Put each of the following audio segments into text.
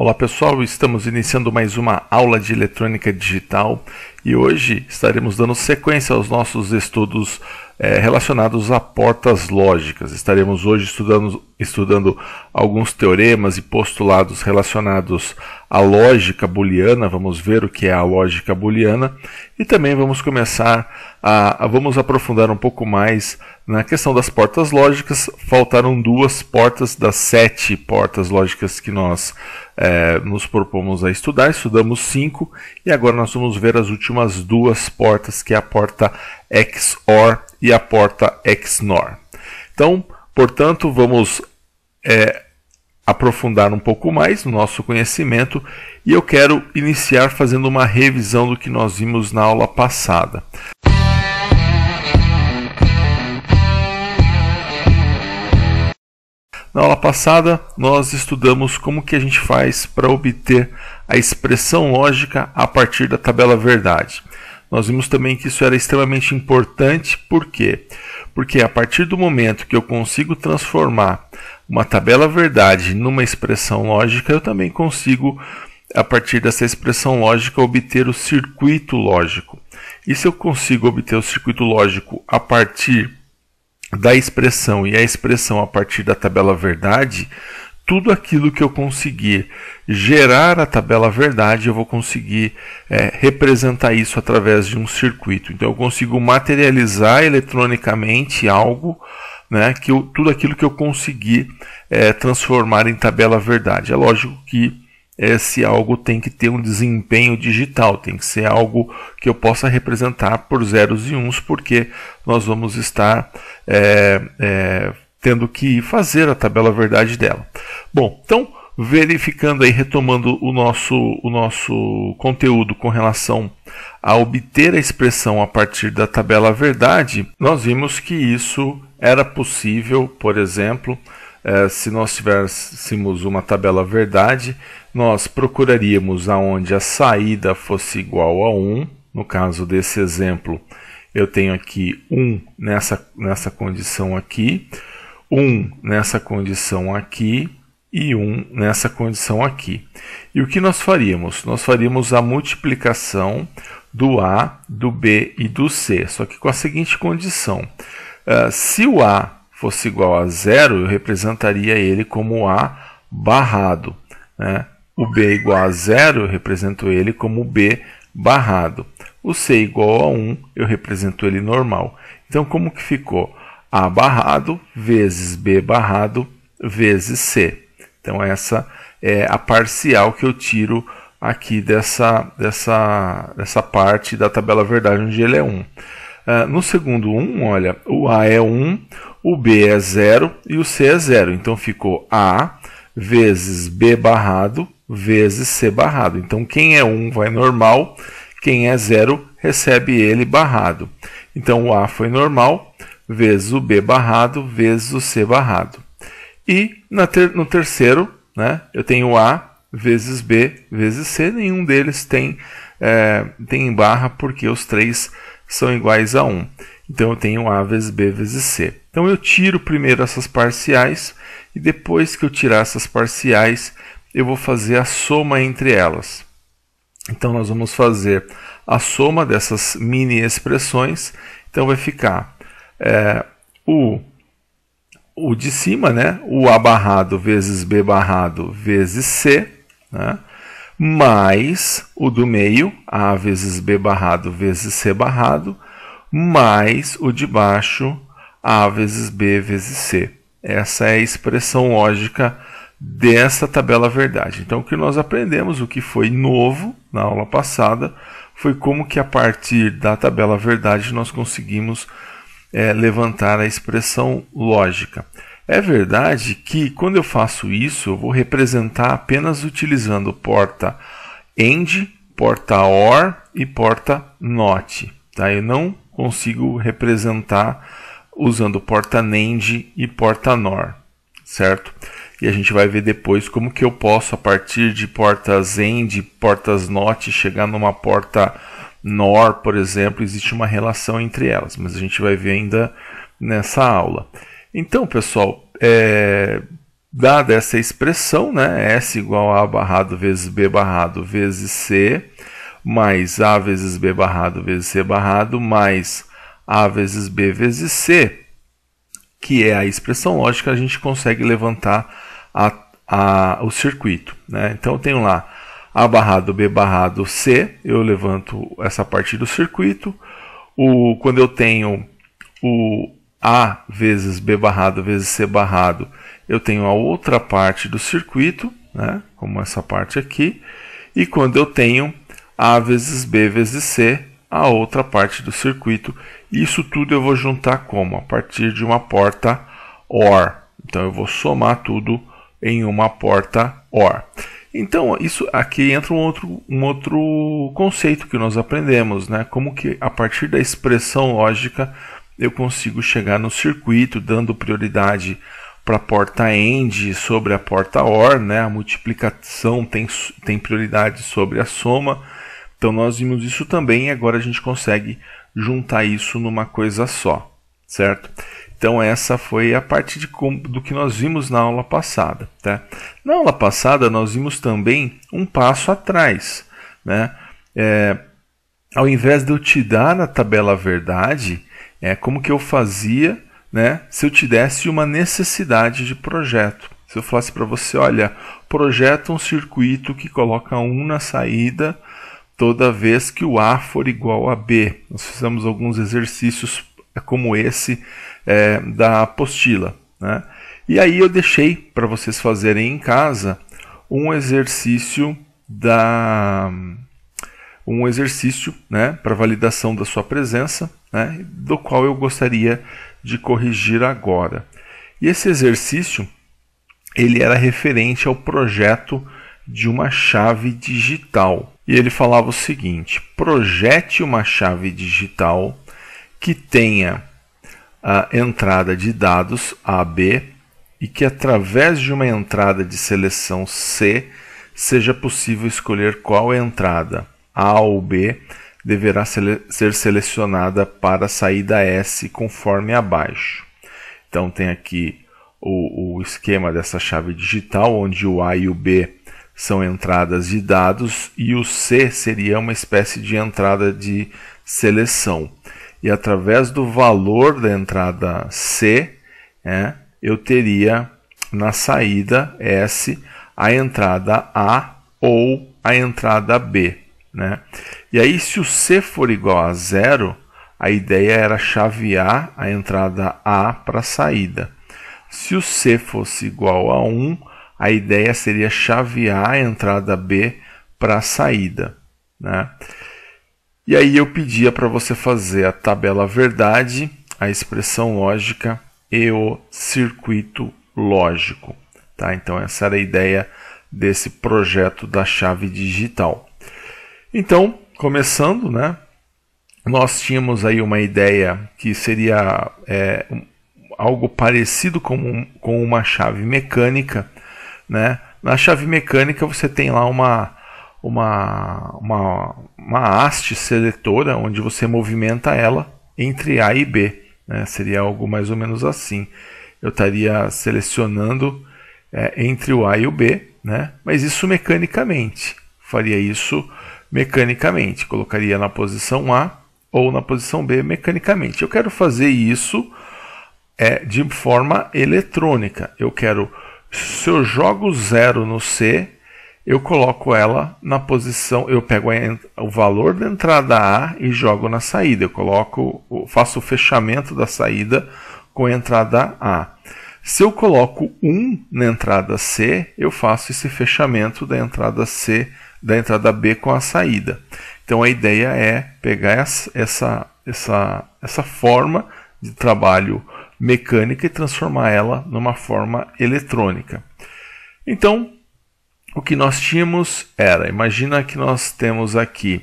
Olá pessoal, estamos iniciando mais uma aula de eletrônica digital e hoje estaremos dando sequência aos nossos estudos é, relacionados a portas lógicas. Estaremos hoje estudando, estudando alguns teoremas e postulados relacionados à lógica booleana. Vamos ver o que é a lógica booleana e também vamos começar a, a vamos aprofundar um pouco mais na questão das portas lógicas. Faltaram duas portas das sete portas lógicas que nós é, nos propomos a estudar. Estudamos cinco e agora nós vamos ver as últimas duas portas, que é a porta XOR e a porta XNOR. Então, portanto, vamos é, aprofundar um pouco mais no nosso conhecimento e eu quero iniciar fazendo uma revisão do que nós vimos na aula passada. Na aula passada, nós estudamos como que a gente faz para obter a expressão lógica a partir da tabela verdade. Nós vimos também que isso era extremamente importante, por quê? Porque a partir do momento que eu consigo transformar uma tabela verdade numa expressão lógica, eu também consigo, a partir dessa expressão lógica, obter o circuito lógico. E se eu consigo obter o circuito lógico a partir da expressão e a expressão a partir da tabela verdade, tudo aquilo que eu conseguir gerar a tabela verdade, eu vou conseguir é, representar isso através de um circuito. Então eu consigo materializar eletronicamente algo, né, que eu, tudo aquilo que eu conseguir é, transformar em tabela verdade. É lógico que esse algo tem que ter um desempenho digital, tem que ser algo que eu possa representar por zeros e uns, porque nós vamos estar é, é tendo que fazer a tabela verdade dela. Bom, então verificando aí, retomando o nosso, o nosso conteúdo com relação a obter a expressão a partir da tabela verdade, nós vimos que isso era possível, por exemplo, eh, se nós tivéssemos uma tabela verdade, nós procuraríamos aonde a saída fosse igual a 1, no caso desse exemplo, eu tenho aqui 1 nessa, nessa condição aqui, um nessa condição aqui e um nessa condição aqui. E o que nós faríamos? Nós faríamos a multiplicação do A, do B e do C, só que com a seguinte condição. Uh, se o A fosse igual a zero, eu representaria ele como A barrado. Né? O B igual a zero, eu represento ele como B barrado. O C igual a 1, eu represento ele normal. Então, como que ficou? A barrado vezes B barrado vezes C. Então essa é a parcial que eu tiro aqui dessa, dessa, dessa parte da tabela verdade onde ele é 1. Uh, ah, no segundo 1, olha, o A é 1, o B é 0 e o C é 0. Então ficou A vezes B barrado vezes C barrado. Então quem é 1 vai normal, quem é 0 recebe ele barrado. Então o A foi normal, vezes o B barrado, vezes o C barrado. E ter, no terceiro, né, eu tenho A vezes B vezes C, nenhum deles tem, é, tem barra, porque os três são iguais a 1. Então eu tenho A vezes B vezes C. Então eu tiro primeiro essas parciais, e depois que eu tirar essas parciais, eu vou fazer a soma entre elas. Então nós vamos fazer a soma dessas mini expressões, então vai ficar é, o, o de cima, né? o A barrado vezes B barrado vezes C, né? mais o do meio, A vezes B barrado vezes C barrado, mais o de baixo, A vezes B vezes C. Essa é a expressão lógica dessa tabela verdade. Então, o que nós aprendemos, o que foi novo na aula passada, foi como que a partir da tabela verdade nós conseguimos é, levantar a expressão lógica. É verdade que quando eu faço isso, eu vou representar apenas utilizando porta AND, porta or e porta not. Tá? Eu não consigo representar usando porta NAND e porta NOR, certo? E a gente vai ver depois como que eu posso, a partir de portas AND, portas NOT, chegar numa porta NOR, por exemplo, existe uma relação entre elas, mas a gente vai ver ainda nessa aula. Então, pessoal, é, dada essa expressão, né, S igual a A barrado vezes B barrado vezes C, mais A vezes B barrado vezes C barrado, mais A vezes B vezes C, que é a expressão lógica, a gente consegue levantar a, a, o circuito. Né? Então, eu tenho lá a barrado B barrado C, eu levanto essa parte do circuito. O, quando eu tenho o A vezes B barrado vezes C barrado, eu tenho a outra parte do circuito, né, como essa parte aqui. E quando eu tenho A vezes B vezes C, a outra parte do circuito. Isso tudo eu vou juntar como? A partir de uma porta OR. Então eu vou somar tudo em uma porta OR. Então, isso aqui entra um outro, um outro conceito que nós aprendemos, né? Como que a partir da expressão lógica eu consigo chegar no circuito dando prioridade para a porta AND sobre a porta OR, né? A multiplicação tem, tem prioridade sobre a soma. Então nós vimos isso também e agora a gente consegue juntar isso numa coisa só, certo? Então essa foi a parte de, do que nós vimos na aula passada. Tá? Na aula passada nós vimos também um passo atrás. Né? É, ao invés de eu te dar na tabela verdade, é como que eu fazia né, se eu te desse uma necessidade de projeto. Se eu falasse para você, olha, projeta um circuito que coloca 1 na saída toda vez que o A for igual a B. Nós fizemos alguns exercícios é como esse é, da apostila. Né? E aí eu deixei para vocês fazerem em casa um exercício da um exercício né, para validação da sua presença, né, do qual eu gostaria de corrigir agora. E esse exercício ele era referente ao projeto de uma chave digital. E ele falava o seguinte: projete uma chave digital que tenha a entrada de dados AB e que através de uma entrada de seleção C seja possível escolher qual entrada A ou B deverá sele ser selecionada para a saída S conforme abaixo. Então tem aqui o, o esquema dessa chave digital onde o A e o B são entradas de dados e o C seria uma espécie de entrada de seleção e através do valor da entrada C, é, eu teria na saída S a entrada A ou a entrada B. Né? E aí, se o C for igual a zero, a ideia era chavear a entrada A para a saída. Se o C fosse igual a 1, a ideia seria chavear a entrada B para a saída. Né? E aí eu pedia para você fazer a tabela verdade, a expressão lógica e o circuito lógico. Tá? Então essa era a ideia desse projeto da chave digital. Então, começando, né? Nós tínhamos aí uma ideia que seria é, algo parecido com, com uma chave mecânica, né? Na chave mecânica você tem lá uma uma, uma, uma haste seletora onde você movimenta ela entre A e B. Né? Seria algo mais ou menos assim. Eu estaria selecionando é, entre o A e o B, né? mas isso mecanicamente. Faria isso mecanicamente. Colocaria na posição A ou na posição B mecanicamente. Eu quero fazer isso é, de forma eletrônica. Eu quero, se eu jogo zero no C, eu coloco ela na posição, eu pego a, o valor da entrada A e jogo na saída. Eu coloco, faço o fechamento da saída com a entrada A. Se eu coloco 1 na entrada C, eu faço esse fechamento da entrada C, da entrada B com a saída. Então a ideia é pegar essa, essa, essa forma de trabalho mecânica e transformar ela numa forma eletrônica. Então, o que nós tínhamos era, imagina que nós temos aqui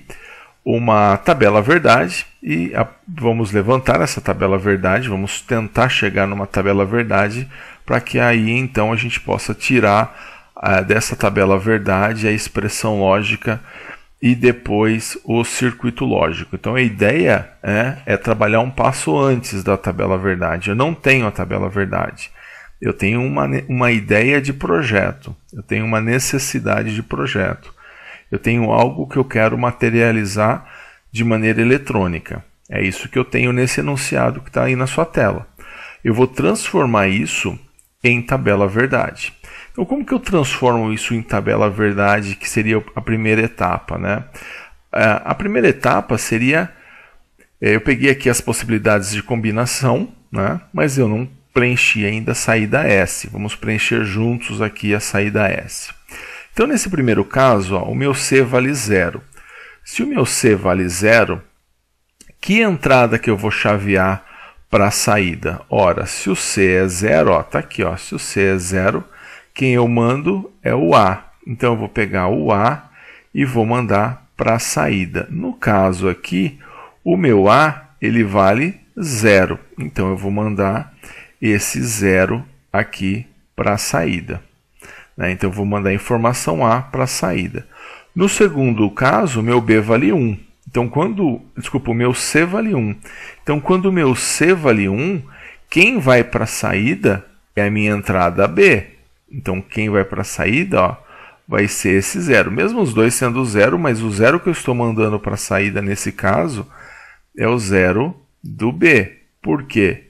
uma tabela verdade e a, vamos levantar essa tabela verdade, vamos tentar chegar numa tabela verdade para que aí então a gente possa tirar ah, dessa tabela verdade a expressão lógica e depois o circuito lógico. Então a ideia é, é trabalhar um passo antes da tabela verdade. Eu não tenho a tabela verdade. Eu tenho uma, uma ideia de projeto, eu tenho uma necessidade de projeto, eu tenho algo que eu quero materializar de maneira eletrônica. É isso que eu tenho nesse enunciado que está aí na sua tela. Eu vou transformar isso em tabela verdade. Então, como que eu transformo isso em tabela verdade, que seria a primeira etapa? Né? A primeira etapa seria eh, eu peguei aqui as possibilidades de combinação, né? mas eu não preenchi ainda a saída S. Vamos preencher juntos aqui a saída S. Então, nesse primeiro caso, ó, o meu C vale zero. Se o meu C vale zero, que entrada que eu vou chavear para a saída? Ora, se o C é zero, está aqui, ó, se o C é zero, quem eu mando é o A. Então, eu vou pegar o A e vou mandar para a saída. No caso aqui, o meu A ele vale zero. Então, eu vou mandar esse zero aqui para a saída. Né? Então, vou mandar a informação A para a saída. No segundo caso, meu B vale 1. Então, quando. Desculpa, o meu C vale 1. Então, quando o meu C vale 1, quem vai para a saída é a minha entrada B. Então, quem vai para a saída ó, vai ser esse zero. Mesmo os dois sendo zero, mas o zero que eu estou mandando para a saída nesse caso é o zero do B. Por quê?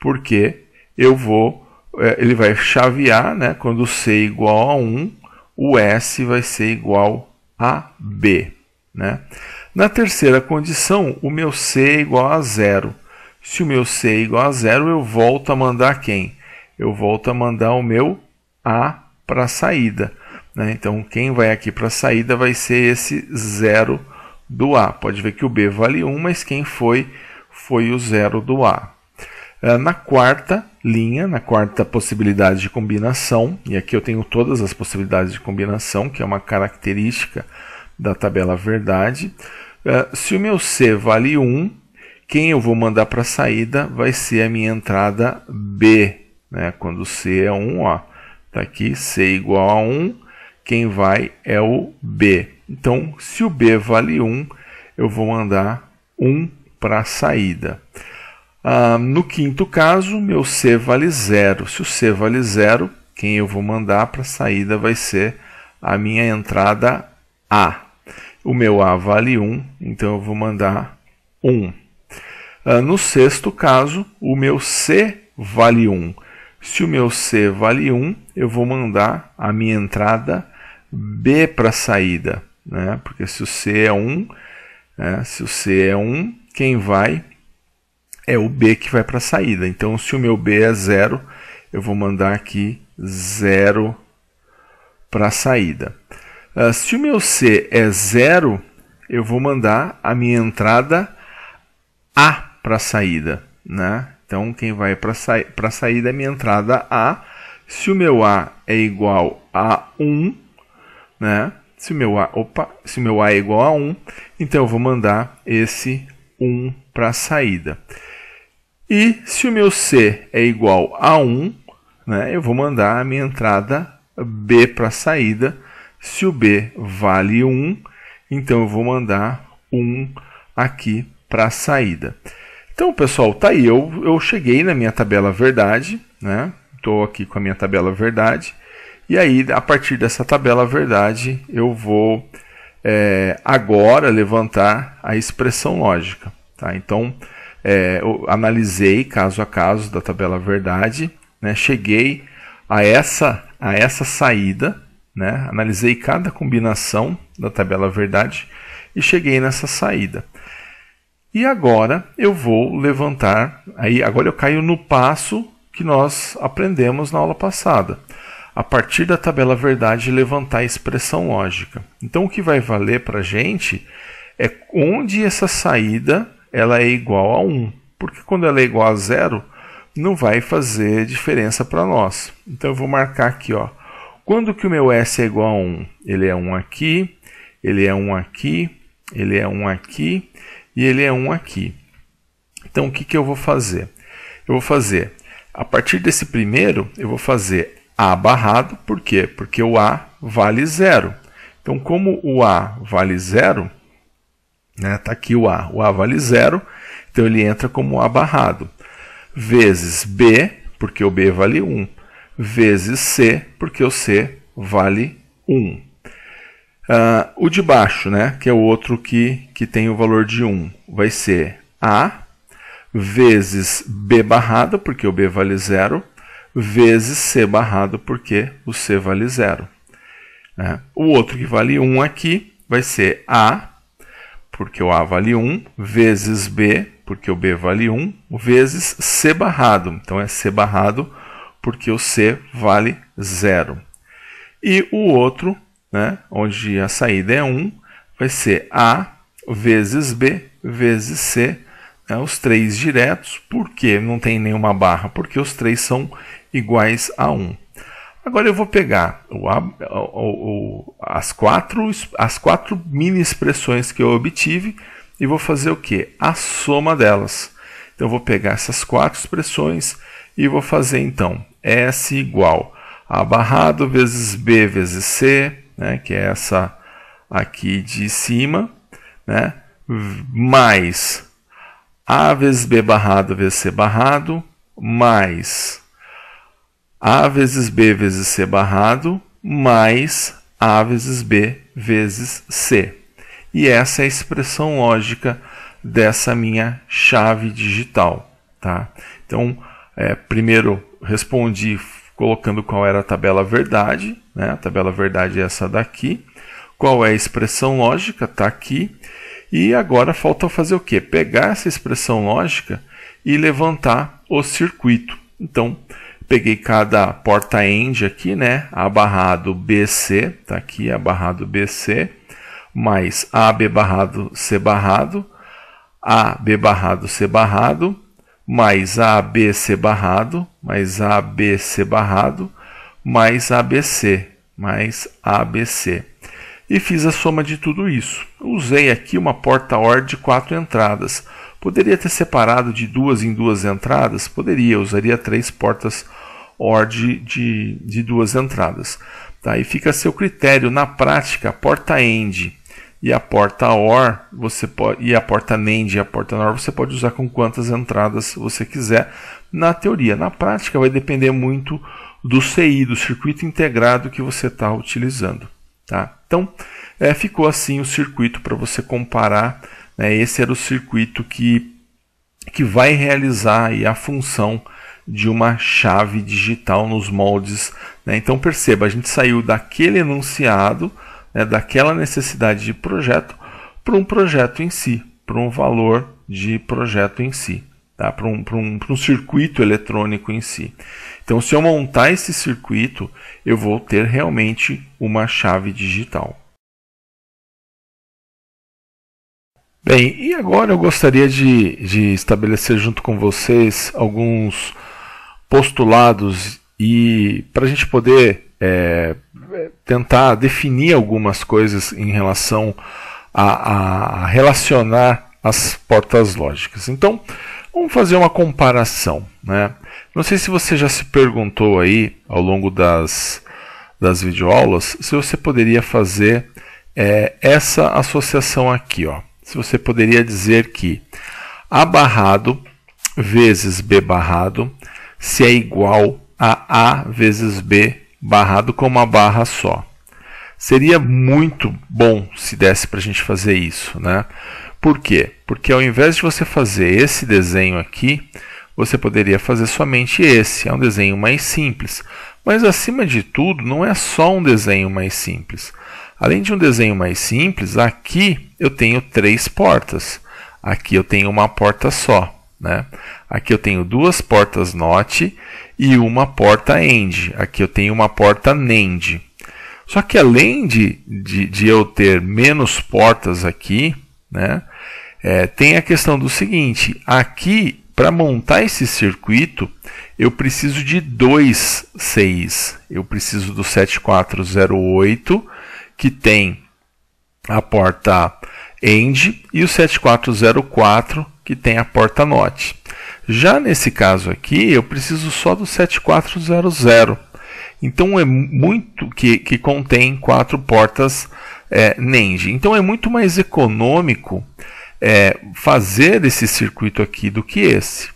porque eu vou, é, ele vai chavear, né? Quando C igual a 1, o S vai ser igual a B, né? Na terceira condição, o meu C é igual a zero. Se o meu C é igual a zero, eu volto a mandar quem? Eu volto a mandar o meu A para a saída. Né? Então, quem vai aqui para a saída vai ser esse zero do A. Pode ver que o B vale 1, mas quem foi, foi o zero do A. Ah, na quarta linha, na quarta possibilidade de combinação, e aqui eu tenho todas as possibilidades de combinação, que é uma característica da tabela verdade. Ah, se o meu C vale 1, quem eu vou mandar para a saída vai ser a minha entrada B. Né? Quando C é 1, está tá aqui, C é igual a 1, quem vai é o B. Então, se o B vale 1, eu vou mandar 1 para a saída. Ah, no quinto caso, meu C vale zero. Se o C vale zero, quem eu vou mandar para a saída vai ser a minha entrada A. O meu A vale 1, então eu vou mandar 1. Ah, no sexto caso, o meu C vale 1. Se o meu C vale 1, eu vou mandar a minha entrada B para a saída. Né? Porque se o C é 1, né? se o C é 1, quem vai é o B que vai para a saída. Então, se o meu B é zero, eu vou mandar aqui zero para a saída. Uh, se o meu C é zero, eu vou mandar a minha entrada A para a saída. Né? Então, quem vai para sa a saída é a minha entrada A. Se o meu A é igual a 1, né? se, o meu a, opa, se o meu A é igual a 1, então eu vou mandar esse 1 para a saída. E se o meu C é igual a 1, né, eu vou mandar a minha entrada B para a saída. Se o B vale 1, então eu vou mandar 1 aqui para a saída. Então, pessoal, tá aí. Eu, eu cheguei na minha tabela verdade, né? Estou aqui com a minha tabela verdade. E aí, a partir dessa tabela verdade, eu vou é, agora levantar a expressão lógica. Tá? Então, é, analisei caso a caso da tabela verdade, né, cheguei a essa, a essa saída, né, analisei cada combinação da tabela verdade e cheguei nessa saída. E agora eu vou levantar, aí agora eu caio no passo que nós aprendemos na aula passada. A partir da tabela verdade, levantar a expressão lógica. Então o que vai valer para a gente é onde essa saída ela é igual a 1, porque quando ela é igual a 0, não vai fazer diferença para nós. Então eu vou marcar aqui, ó. Quando que o meu S é igual a 1? Ele é 1 aqui, ele é 1 aqui, ele é 1 aqui e ele é 1 aqui. Então o que, que eu vou fazer? Eu vou fazer, a partir desse primeiro, eu vou fazer A barrado, por quê? Porque o A vale 0. Então como o A vale 0, Está né? Tá aqui o A. O A vale zero, então ele entra como A barrado. Vezes B, porque o B vale 1. Vezes C, porque o C vale 1. Uh, ah, o de baixo, né, que é o outro que, que tem o valor de 1, vai ser A vezes B barrado, porque o B vale zero, vezes C barrado, porque o C vale zero. Né? O outro que vale 1 aqui vai ser A porque o A vale 1, vezes B, porque o B vale 1, vezes C barrado. Então é C barrado porque o C vale 0. E o outro, né, onde a saída é 1, vai ser A vezes B vezes C, né, os três diretos, porque não tem nenhuma barra, porque os três são iguais a 1. Agora eu vou pegar o, o, o, as, quatro, as quatro mini expressões que eu obtive e vou fazer o que? A soma delas. Então eu vou pegar essas quatro expressões e vou fazer então S igual a barrado vezes B vezes C, né, que é essa aqui de cima, né, mais A vezes B barrado vezes C barrado, mais a vezes B vezes C barrado mais A vezes B vezes C. E essa é a expressão lógica dessa minha chave digital. Tá? Então, é, primeiro respondi colocando qual era a tabela verdade. Né? A tabela verdade é essa daqui. Qual é a expressão lógica? Está aqui. E agora falta fazer o quê? Pegar essa expressão lógica e levantar o circuito. Então, peguei cada porta-end aqui, né? A barrado BC, tá aqui A barrado BC, mais AB barrado C barrado, AB barrado C barrado, mais ABC barrado, mais ABC barrado, mais ABC, mais ABC. E fiz a soma de tudo isso. Usei aqui uma porta-OR de quatro entradas. Poderia ter separado de duas em duas entradas? Poderia, usaria três portas OR de, de, de duas entradas. Tá? E fica a seu critério. Na prática, a porta AND e a porta OR, você pode, e a porta NAND e a porta NOR, você pode usar com quantas entradas você quiser na teoria. Na prática, vai depender muito do CI, do circuito integrado que você está utilizando. Tá? Então, é, ficou assim o circuito para você comparar. Né? Esse era o circuito que, que vai realizar a função de uma chave digital nos moldes. Né? Então perceba, a gente saiu daquele enunciado, né, daquela necessidade de projeto, para um projeto em si, para um valor de projeto em si, tá? para um, um, um circuito eletrônico em si. Então, se eu montar esse circuito, eu vou ter realmente uma chave digital. Bem, e agora eu gostaria de, de estabelecer junto com vocês alguns postulados e para a gente poder é, tentar definir algumas coisas em relação a, a relacionar as portas lógicas. Então, vamos fazer uma comparação. Né? Não sei se você já se perguntou aí ao longo das, das videoaulas se você poderia fazer é, essa associação aqui. Ó. Se você poderia dizer que A barrado vezes B barrado se é igual a A vezes B barrado com uma barra só. Seria muito bom se desse para a gente fazer isso, né? Por quê? Porque ao invés de você fazer esse desenho aqui, você poderia fazer somente esse. É um desenho mais simples. Mas acima de tudo, não é só um desenho mais simples. Além de um desenho mais simples, aqui eu tenho três portas. Aqui eu tenho uma porta só. Né? Aqui eu tenho duas portas NOT e uma porta AND. Aqui eu tenho uma porta NAND. Só que além de, de, de eu ter menos portas aqui, né, é, tem a questão do seguinte: aqui para montar esse circuito eu preciso de dois seis. Eu preciso do 7408 que tem a porta AND e o 7404 que tem a porta NOT. Já nesse caso aqui, eu preciso só do 7400. Então é muito que, que contém quatro portas é, Então é muito mais econômico é, fazer esse circuito aqui do que esse.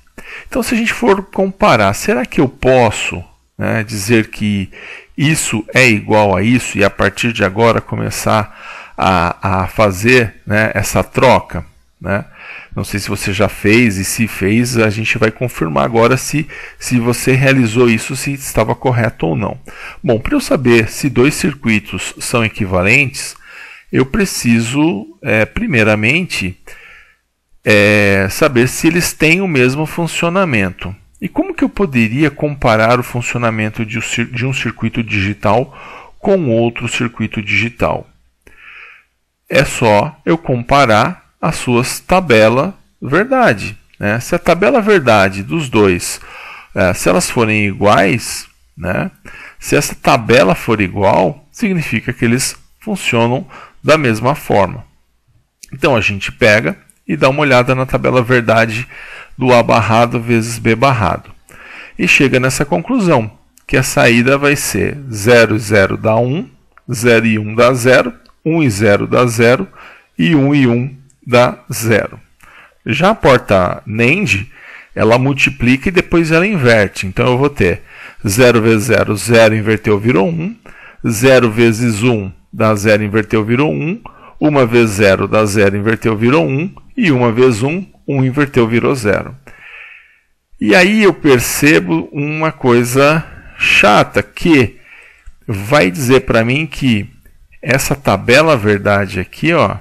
Então se a gente for comparar, será que eu posso né, dizer que isso é igual a isso e a partir de agora começar a, a fazer né, essa troca? Né? Não sei se você já fez e se fez, a gente vai confirmar agora se, se você realizou isso, se estava correto ou não. Bom, para eu saber se dois circuitos são equivalentes, eu preciso, é, primeiramente, é, saber se eles têm o mesmo funcionamento. E como que eu poderia comparar o funcionamento de, de um circuito digital com outro circuito digital? É só eu comparar as suas tabela verdade. Né? Se a tabela verdade dos dois, é, se elas forem iguais, né? se essa tabela for igual, significa que eles funcionam da mesma forma. Então a gente pega e dá uma olhada na tabela verdade do A barrado vezes B barrado. E chega nessa conclusão, que a saída vai ser 0 e 0 dá 1, 0 e 1 dá 0, 1 e 0 dá 0 e 1 e 1 dá zero. Já a porta NAND, ela multiplica e depois ela inverte. Então eu vou ter 0 vezes 0, 0 inverteu virou 1. 0 vezes 1 dá 0 inverteu virou 1. 1 vezes 0 dá 0 inverteu virou 1. E 1 vezes 1, 1 inverteu virou 0. E aí eu percebo uma coisa chata que vai dizer para mim que essa tabela verdade aqui, ó,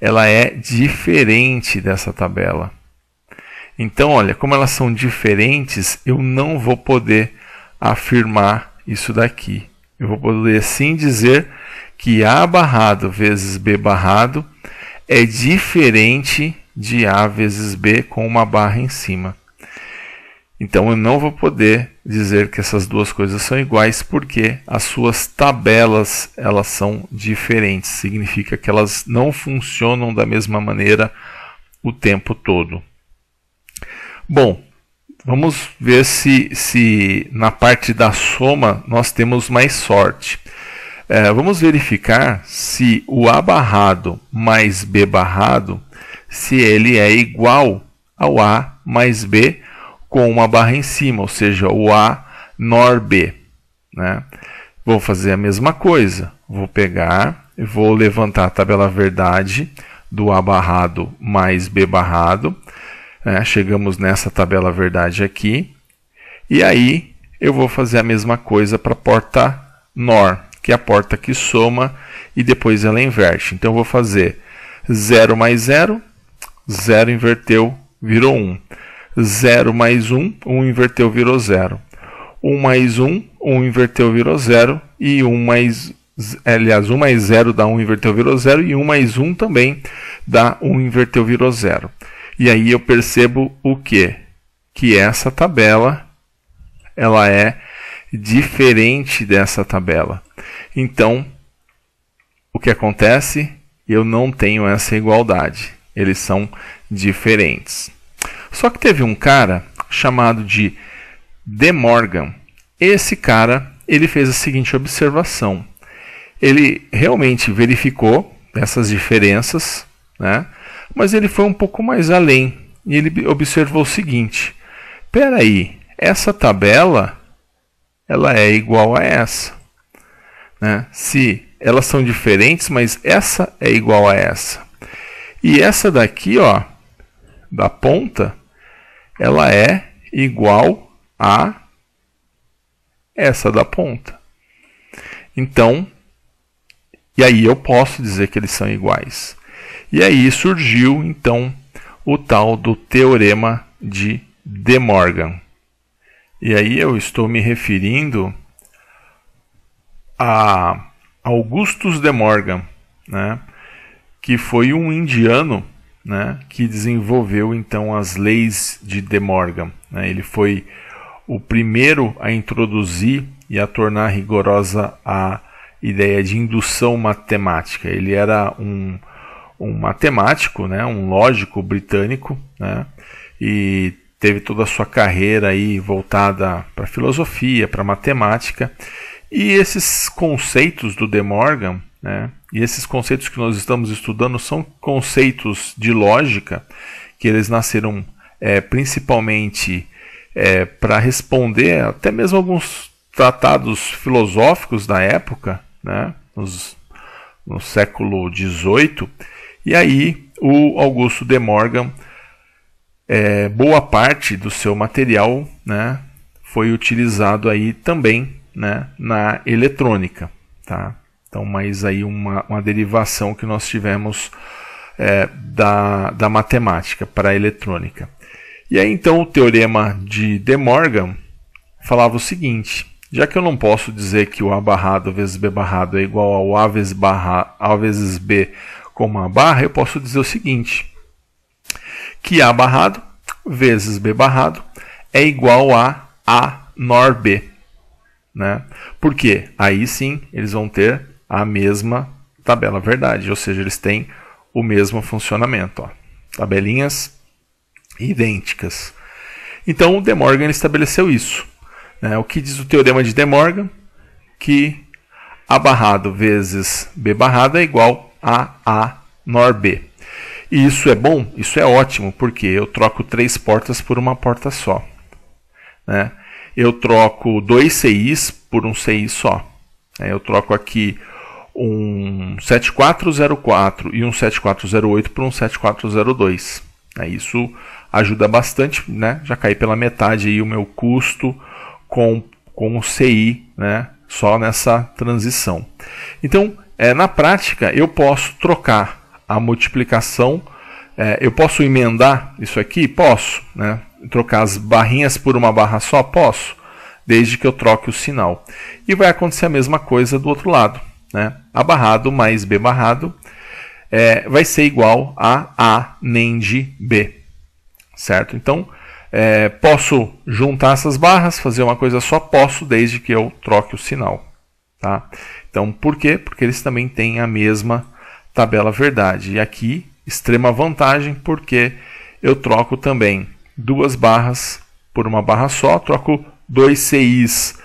ela é diferente dessa tabela. Então, olha, como elas são diferentes, eu não vou poder afirmar isso daqui. Eu vou poder sim dizer que A barrado vezes B barrado é diferente de A vezes B com uma barra em cima. Então eu não vou poder dizer que essas duas coisas são iguais porque as suas tabelas elas são diferentes. Significa que elas não funcionam da mesma maneira o tempo todo. Bom, vamos ver se, se na parte da soma nós temos mais sorte. É, vamos verificar se o A barrado mais B barrado, se ele é igual ao A mais B com uma barra em cima, ou seja, o A NOR B. Né? Vou fazer a mesma coisa. Vou pegar, vou levantar a tabela verdade do A barrado mais B barrado. Né? Chegamos nessa tabela verdade aqui. E aí eu vou fazer a mesma coisa para a porta NOR, que é a porta que soma e depois ela inverte. Então eu vou fazer 0 mais 0, 0 inverteu, virou 1. Um. 0 mais 1, 1 inverteu virou 0. 1 mais 1, 1 inverteu virou 0. E 1 mais, aliás, 1 mais 0 dá 1 inverteu virou 0. E 1 mais 1 também dá 1 inverteu virou 0. E aí eu percebo o quê? Que essa tabela, ela é diferente dessa tabela. Então, o que acontece? Eu não tenho essa igualdade. Eles são diferentes. Só que teve um cara chamado de De Morgan. Esse cara, ele fez a seguinte observação. Ele realmente verificou essas diferenças, né? Mas ele foi um pouco mais além e ele observou o seguinte: Peraí, aí, essa tabela ela é igual a essa, né? Se elas são diferentes, mas essa é igual a essa. E essa daqui, ó, da ponta, ela é igual a essa da ponta. Então, e aí eu posso dizer que eles são iguais. E aí surgiu então o tal do teorema de De Morgan. E aí eu estou me referindo a Augustus De Morgan, né? que foi um indiano né, que desenvolveu então as leis de De Morgan. Né? Ele foi o primeiro a introduzir e a tornar rigorosa a ideia de indução matemática. Ele era um, um matemático, né, um lógico britânico, né, e teve toda a sua carreira aí voltada para filosofia, para matemática. E esses conceitos do De Morgan, né, e esses conceitos que nós estamos estudando são conceitos de lógica, que eles nasceram é, principalmente é, para responder até mesmo alguns tratados filosóficos da época, né, nos, no século XVIII. E aí o Augusto de Morgan, é, boa parte do seu material né, foi utilizado aí também né, na eletrônica. Tá? Então, mais aí uma, uma derivação que nós tivemos é, da, da matemática para a eletrônica. E aí, então, o teorema de De Morgan falava o seguinte: já que eu não posso dizer que o A barrado vezes B barrado é igual ao A vezes, barra, A vezes B com uma barra, eu posso dizer o seguinte: que A barrado vezes B barrado é igual a A nor B. Né? Porque aí sim eles vão ter a mesma tabela verdade, ou seja, eles têm o mesmo funcionamento. Ó. Tabelinhas idênticas. Então, o De Morgan estabeleceu isso. Né? O que diz o teorema de De Morgan? Que A barrado vezes B barrado é igual a A nor B. E isso é bom, isso é ótimo, porque eu troco três portas por uma porta só. Né? Eu troco dois CIs por um CI só. Né? Eu troco aqui um 7404 e um 7408 para um 7402. é Isso ajuda bastante, né? já cai pela metade aí o meu custo com, com o CI né? só nessa transição. Então, é, na prática, eu posso trocar a multiplicação, é, eu posso emendar isso aqui? Posso. Né? Trocar as barrinhas por uma barra só? Posso. Desde que eu troque o sinal. E vai acontecer a mesma coisa do outro lado né? A barrado mais B barrado é, vai ser igual a A NEND B, certo? Então, é, posso juntar essas barras, fazer uma coisa só? Posso, desde que eu troque o sinal. Tá? Então, por quê? Porque eles também têm a mesma tabela verdade. E aqui, extrema vantagem, porque eu troco também duas barras por uma barra só, troco dois CIs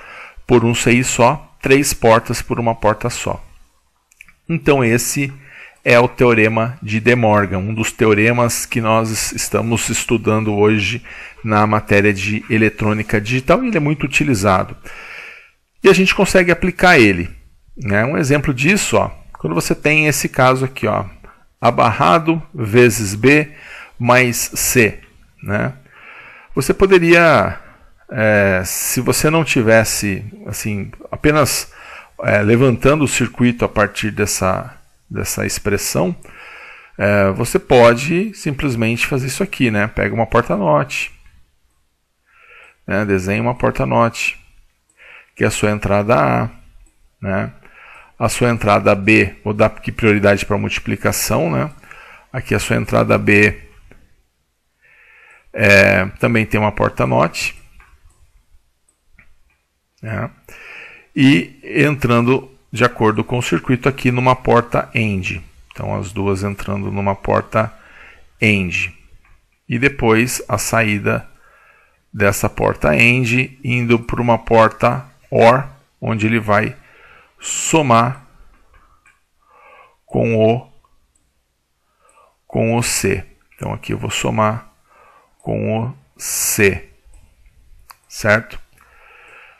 por um CI só, três portas por uma porta só. Então, esse é o teorema de De Morgan, um dos teoremas que nós estamos estudando hoje na matéria de eletrônica digital e ele é muito utilizado. E a gente consegue aplicar ele. Né? Um exemplo disso, ó, quando você tem esse caso aqui, ó, A barrado vezes B mais C. Né? Você poderia é, se você não tivesse assim apenas é, levantando o circuito a partir dessa, dessa expressão, é, você pode simplesmente fazer isso aqui, né? Pega uma porta-note, né? desenha uma porta-note, que é a sua entrada A, né? A sua entrada B, vou dar aqui prioridade para multiplicação, né? Aqui a sua entrada B é, também tem uma porta-note. Né? E entrando de acordo com o circuito aqui numa porta AND. Então as duas entrando numa porta AND E depois a saída dessa porta AND indo para uma porta OR, onde ele vai somar com o com o C. Então aqui eu vou somar com o C. Certo?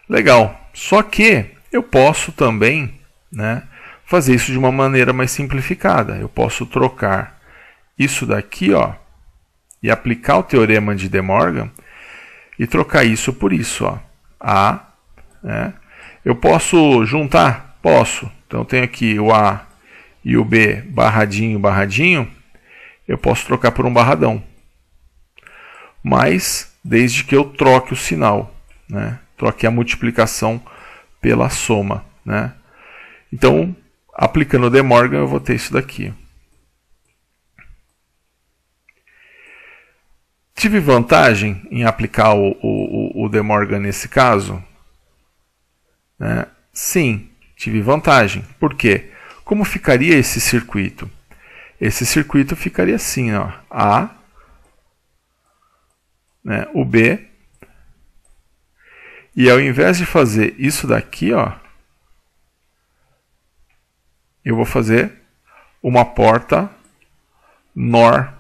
Legal. Só que eu posso também né, fazer isso de uma maneira mais simplificada. Eu posso trocar isso daqui ó, e aplicar o teorema de De Morgan e trocar isso por isso. Ó. A. Né? Eu posso juntar? Posso. Então eu tenho aqui o A e o B barradinho, barradinho. Eu posso trocar por um barradão. Mas desde que eu troque o sinal. Né? Troquei a multiplicação pela soma. Né? Então, aplicando o De Morgan, eu vou ter isso daqui. Tive vantagem em aplicar o, o, o De Morgan nesse caso? Né? Sim, tive vantagem. Por quê? Como ficaria esse circuito? Esse circuito ficaria assim, ó, A, né, o B e ao invés de fazer isso daqui, ó, eu vou fazer uma porta NOR.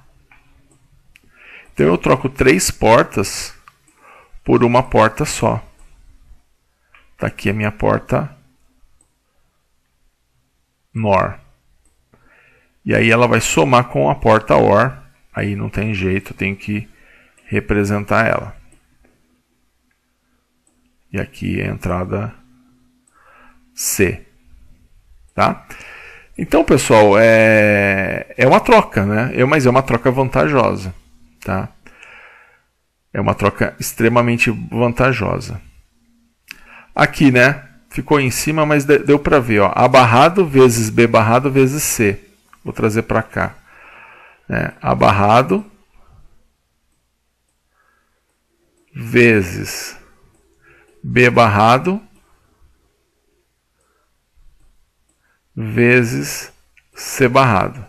Então eu troco três portas por uma porta só. Está aqui a minha porta NOR. E aí ela vai somar com a porta OR. Aí não tem jeito, eu tenho que representar ela. E aqui é a entrada C. Tá? Então, pessoal, é, é uma troca, né? mas é uma troca vantajosa. Tá? É uma troca extremamente vantajosa. Aqui, né? Ficou em cima, mas deu para ver. Ó, A barrado vezes B barrado vezes C. Vou trazer para cá. É, A barrado vezes b barrado vezes c barrado.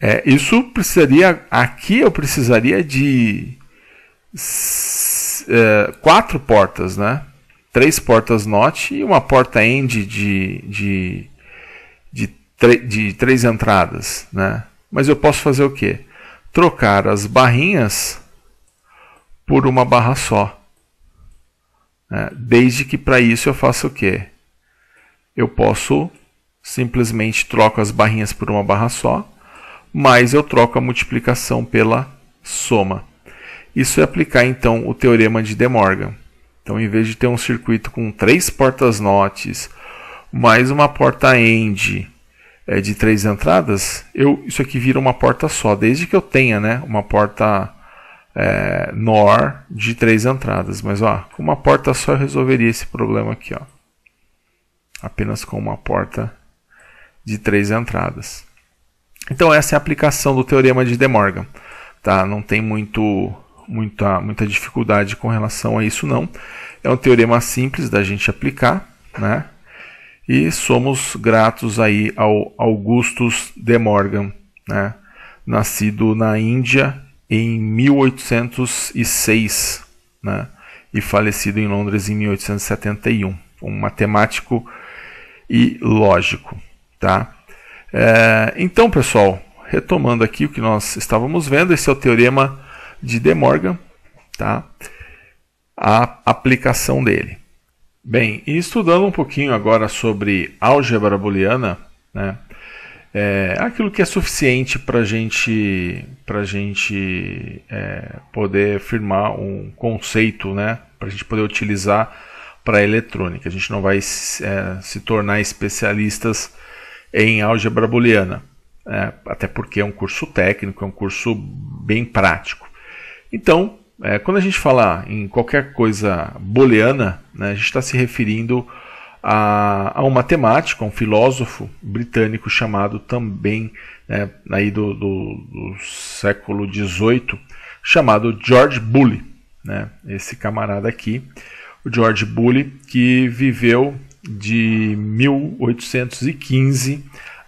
É, isso precisaria, aqui eu precisaria de é, quatro portas, né? Três portas NOT e uma porta END de, de, de, de três entradas, né? Mas eu posso fazer o quê? Trocar as barrinhas por uma barra só. É, desde que para isso eu faça o quê? Eu posso simplesmente troco as barrinhas por uma barra só, mas eu troco a multiplicação pela soma. Isso é aplicar então o teorema de De Morgan. Então, em vez de ter um circuito com três portas notes, mais uma porta end é, de três entradas, eu, isso aqui vira uma porta só, desde que eu tenha né, uma porta é, NOR de três entradas. Mas ó, com uma porta só eu resolveria esse problema aqui. Ó. Apenas com uma porta de três entradas. Então essa é a aplicação do teorema de De Morgan. Tá? Não tem muito, muita, muita dificuldade com relação a isso não. É um teorema simples da gente aplicar. Né? E somos gratos aí ao Augustus De Morgan, né? nascido na Índia em 1806 né, e falecido em Londres em 1871. Um matemático e lógico. Tá? É, então, pessoal, retomando aqui o que nós estávamos vendo, esse é o teorema de De Morgan, tá? a aplicação dele. Bem, e estudando um pouquinho agora sobre álgebra booleana, né? é, aquilo que é suficiente para gente, a gente é, poder firmar um conceito, né, para a gente poder utilizar para a eletrônica. A gente não vai é, se tornar especialistas em álgebra booleana, é, até porque é um curso técnico, é um curso bem prático. Então, é, quando a gente falar em qualquer coisa booleana, né, a gente está se referindo a, a um matemático, a um filósofo britânico chamado também, né, aí do, do, do século XVIII, chamado George Bully. Né, esse camarada aqui, o George Bully, que viveu de 1815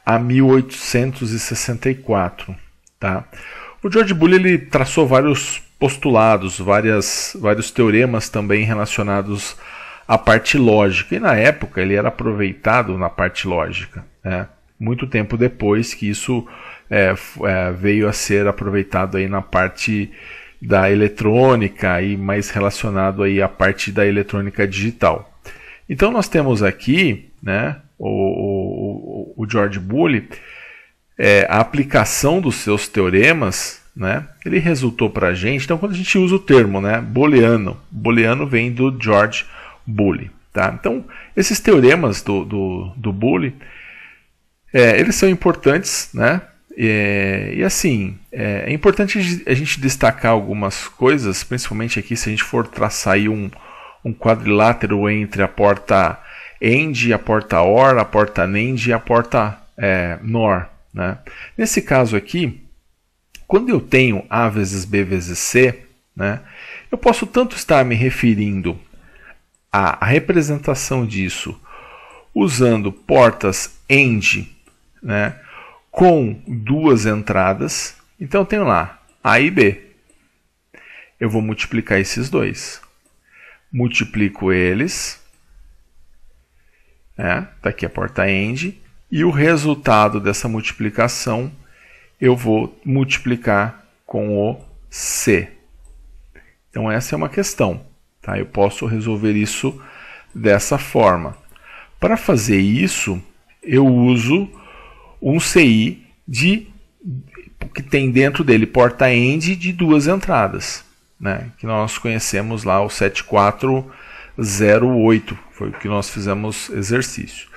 a 1864. Tá? O George Bully ele traçou vários postulados, várias, vários teoremas também relacionados a parte lógica. E na época ele era aproveitado na parte lógica. Né? Muito tempo depois que isso é, é, veio a ser aproveitado aí na parte da eletrônica e mais relacionado aí à parte da eletrônica digital. Então nós temos aqui né, o, o, o George Bully, é, a aplicação dos seus teoremas, né, ele resultou para a gente. Então quando a gente usa o termo né, booleano, booleano vem do George Bully Boole. Tá? Então, esses teoremas do, do, do Boole, é, eles são importantes, né? É, e assim, é, é, importante a gente destacar algumas coisas, principalmente aqui se a gente for traçar um, um quadrilátero entre a porta AND, a porta OR, a porta NAND e a porta é, NOR. Né? Nesse caso aqui, quando eu tenho A vezes B vezes C, né, eu posso tanto estar me referindo a representação disso usando portas AND, né, com duas entradas. Então tem tenho lá A e B. Eu vou multiplicar esses dois. Multiplico eles. Né, daqui tá a porta AND E o resultado dessa multiplicação eu vou multiplicar com o C. Então essa é uma questão. Tá? Eu posso resolver isso dessa forma. Para fazer isso, eu uso um CI de que tem dentro dele porta end de duas entradas, né? que nós conhecemos lá o 7408, foi o que nós fizemos exercício.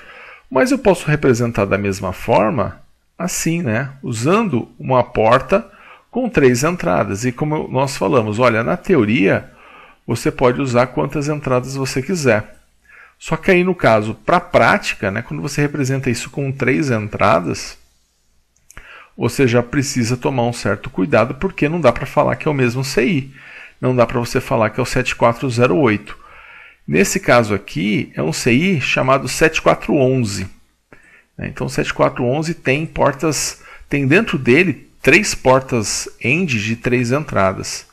Mas eu posso representar da mesma forma, assim, né? usando uma porta com três entradas. E como nós falamos, olha, na teoria, você pode usar quantas entradas você quiser. Só que aí no caso, para a prática, né, quando você representa isso com três entradas, você já precisa tomar um certo cuidado, porque não dá para falar que é o mesmo CI. Não dá para você falar que é o 7408. Nesse caso aqui, é um CI chamado 7411. Né, então, 7411 tem portas, tem dentro dele três portas end de três entradas.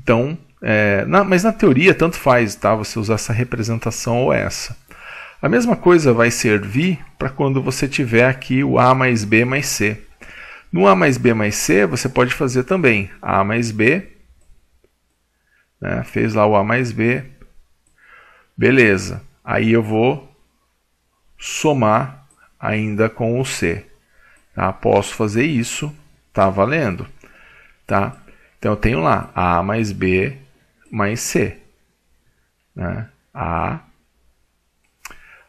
Então, é, na, mas na teoria, tanto faz tá? você usar essa representação ou essa. A mesma coisa vai servir para quando você tiver aqui o A mais B mais C. No A mais B mais C, você pode fazer também A mais B. Né? Fez lá o A mais B. Beleza. Aí eu vou somar ainda com o C. Tá? Posso fazer isso, tá valendo. Tá? Então eu tenho lá A mais B mais C. Né? A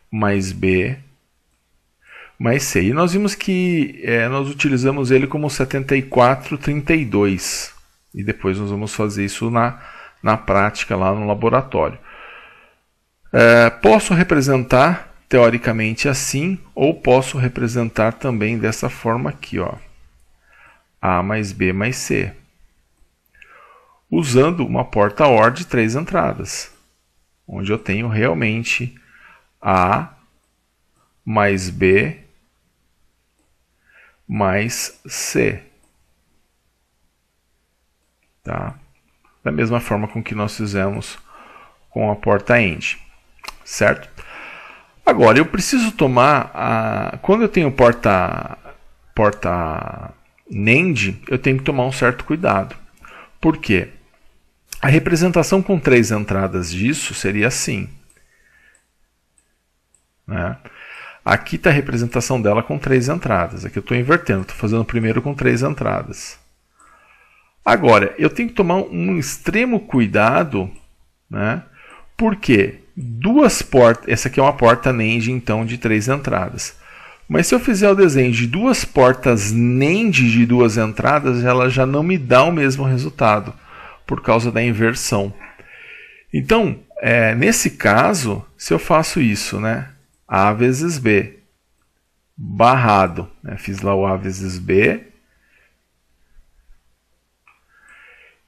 mais B mais C. E nós vimos que é, nós utilizamos ele como 7432. E depois nós vamos fazer isso na, na prática lá no laboratório. É, posso representar teoricamente assim, ou posso representar também dessa forma aqui, ó. A mais B mais C usando uma porta OR de três entradas, onde eu tenho realmente A mais B mais C. Tá? Da mesma forma com que nós fizemos com a porta end, certo? Agora, eu preciso tomar a... Quando eu tenho porta, porta NAND, eu tenho que tomar um certo cuidado. Por quê? A representação com três entradas disso seria assim. Né? Aqui está a representação dela com três entradas. Aqui eu estou invertendo, estou fazendo primeiro com três entradas. Agora, eu tenho que tomar um extremo cuidado, né? porque duas portas. Essa aqui é uma porta NAND, então, de três entradas. Mas se eu fizer o desenho de duas portas NAND de duas entradas, ela já não me dá o mesmo resultado por causa da inversão. Então, é, nesse caso, se eu faço isso, né? A vezes B, barrado. Né? Fiz lá o A vezes B.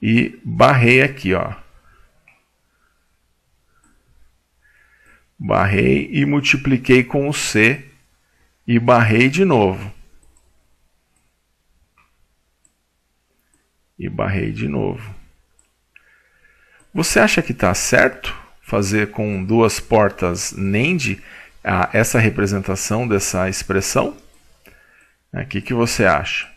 E barrei aqui, ó. Barrei e multipliquei com o C e barrei de novo. E barrei de novo. Você acha que está certo fazer com duas portas NAND ah, essa representação dessa expressão? O é, que, que você acha?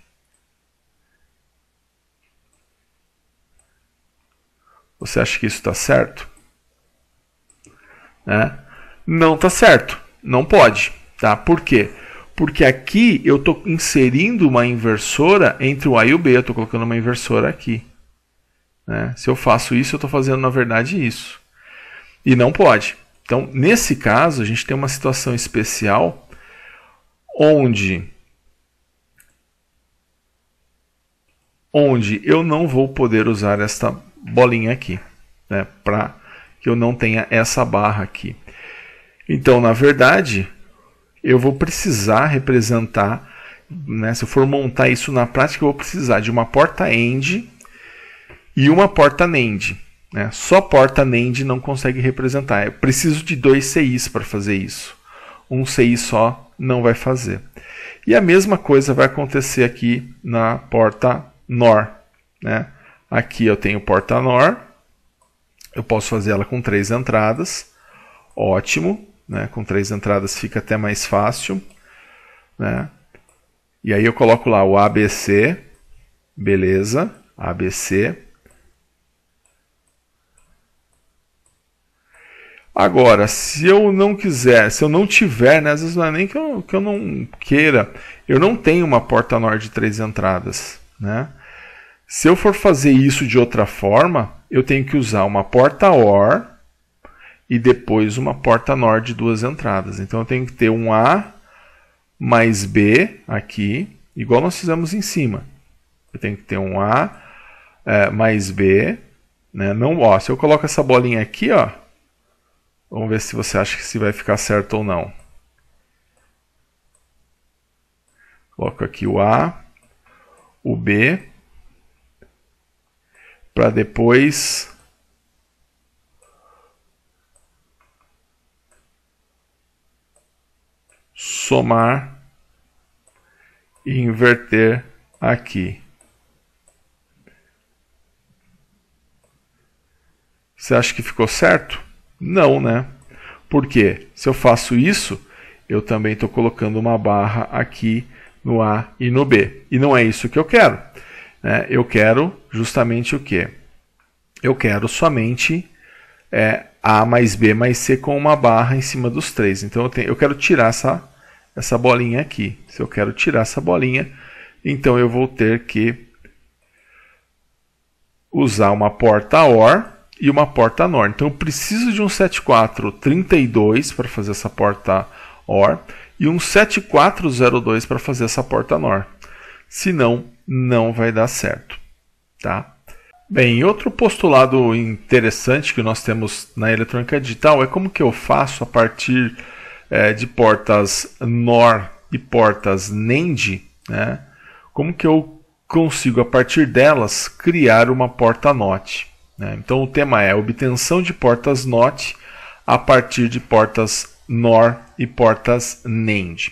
Você acha que isso está certo? É? Não está certo. Não pode. Tá? Por quê? Porque aqui eu estou inserindo uma inversora entre o A e o B. Eu estou colocando uma inversora aqui. Né? Se eu faço isso, eu estou fazendo, na verdade, isso. E não pode. Então, nesse caso, a gente tem uma situação especial onde onde eu não vou poder usar esta bolinha aqui, né, para que eu não tenha essa barra aqui. Então, na verdade, eu vou precisar representar, né, se eu for montar isso na prática, eu vou precisar de uma porta end e uma porta NAND. Né? Só porta NAND não consegue representar. Eu preciso de dois CIs para fazer isso. Um CI só não vai fazer. E a mesma coisa vai acontecer aqui na porta NOR. Né? Aqui eu tenho porta NOR, eu posso fazer ela com três entradas, ótimo, né? com três entradas fica até mais fácil. Né? E aí eu coloco lá o ABC, beleza, ABC, Agora, se eu não quiser, se eu não tiver, né, às vezes não é nem que eu, que eu não queira, eu não tenho uma porta NOR de três entradas. Né? Se eu for fazer isso de outra forma, eu tenho que usar uma porta OR e depois uma porta NOR de duas entradas. Então eu tenho que ter um A mais B aqui, igual nós fizemos em cima. Eu tenho que ter um A é, mais B. Né? Não, ó, se eu coloco essa bolinha aqui, ó, Vamos ver se você acha que se vai ficar certo ou não. Coloco aqui o A, o B, para depois somar e inverter aqui. Você acha que ficou certo? Não, né? Porque se eu faço isso, eu também estou colocando uma barra aqui no A e no B. E não é isso que eu quero. Né? Eu quero justamente o quê? Eu quero somente é, A mais B mais C com uma barra em cima dos três. Então eu, tenho, eu quero tirar essa, essa bolinha aqui. Se eu quero tirar essa bolinha, então eu vou ter que usar uma porta OR e uma porta NOR. Então eu preciso de um 7432 para fazer essa porta OR e um 7402 para fazer essa porta NOR. Senão, não vai dar certo. Tá? Bem, outro postulado interessante que nós temos na eletrônica digital é como que eu faço a partir é, de portas NOR e portas NAND, né? como que eu consigo, a partir delas, criar uma porta NOT. Né? Então o tema é obtenção de portas NOT a partir de portas NOR e portas NAND.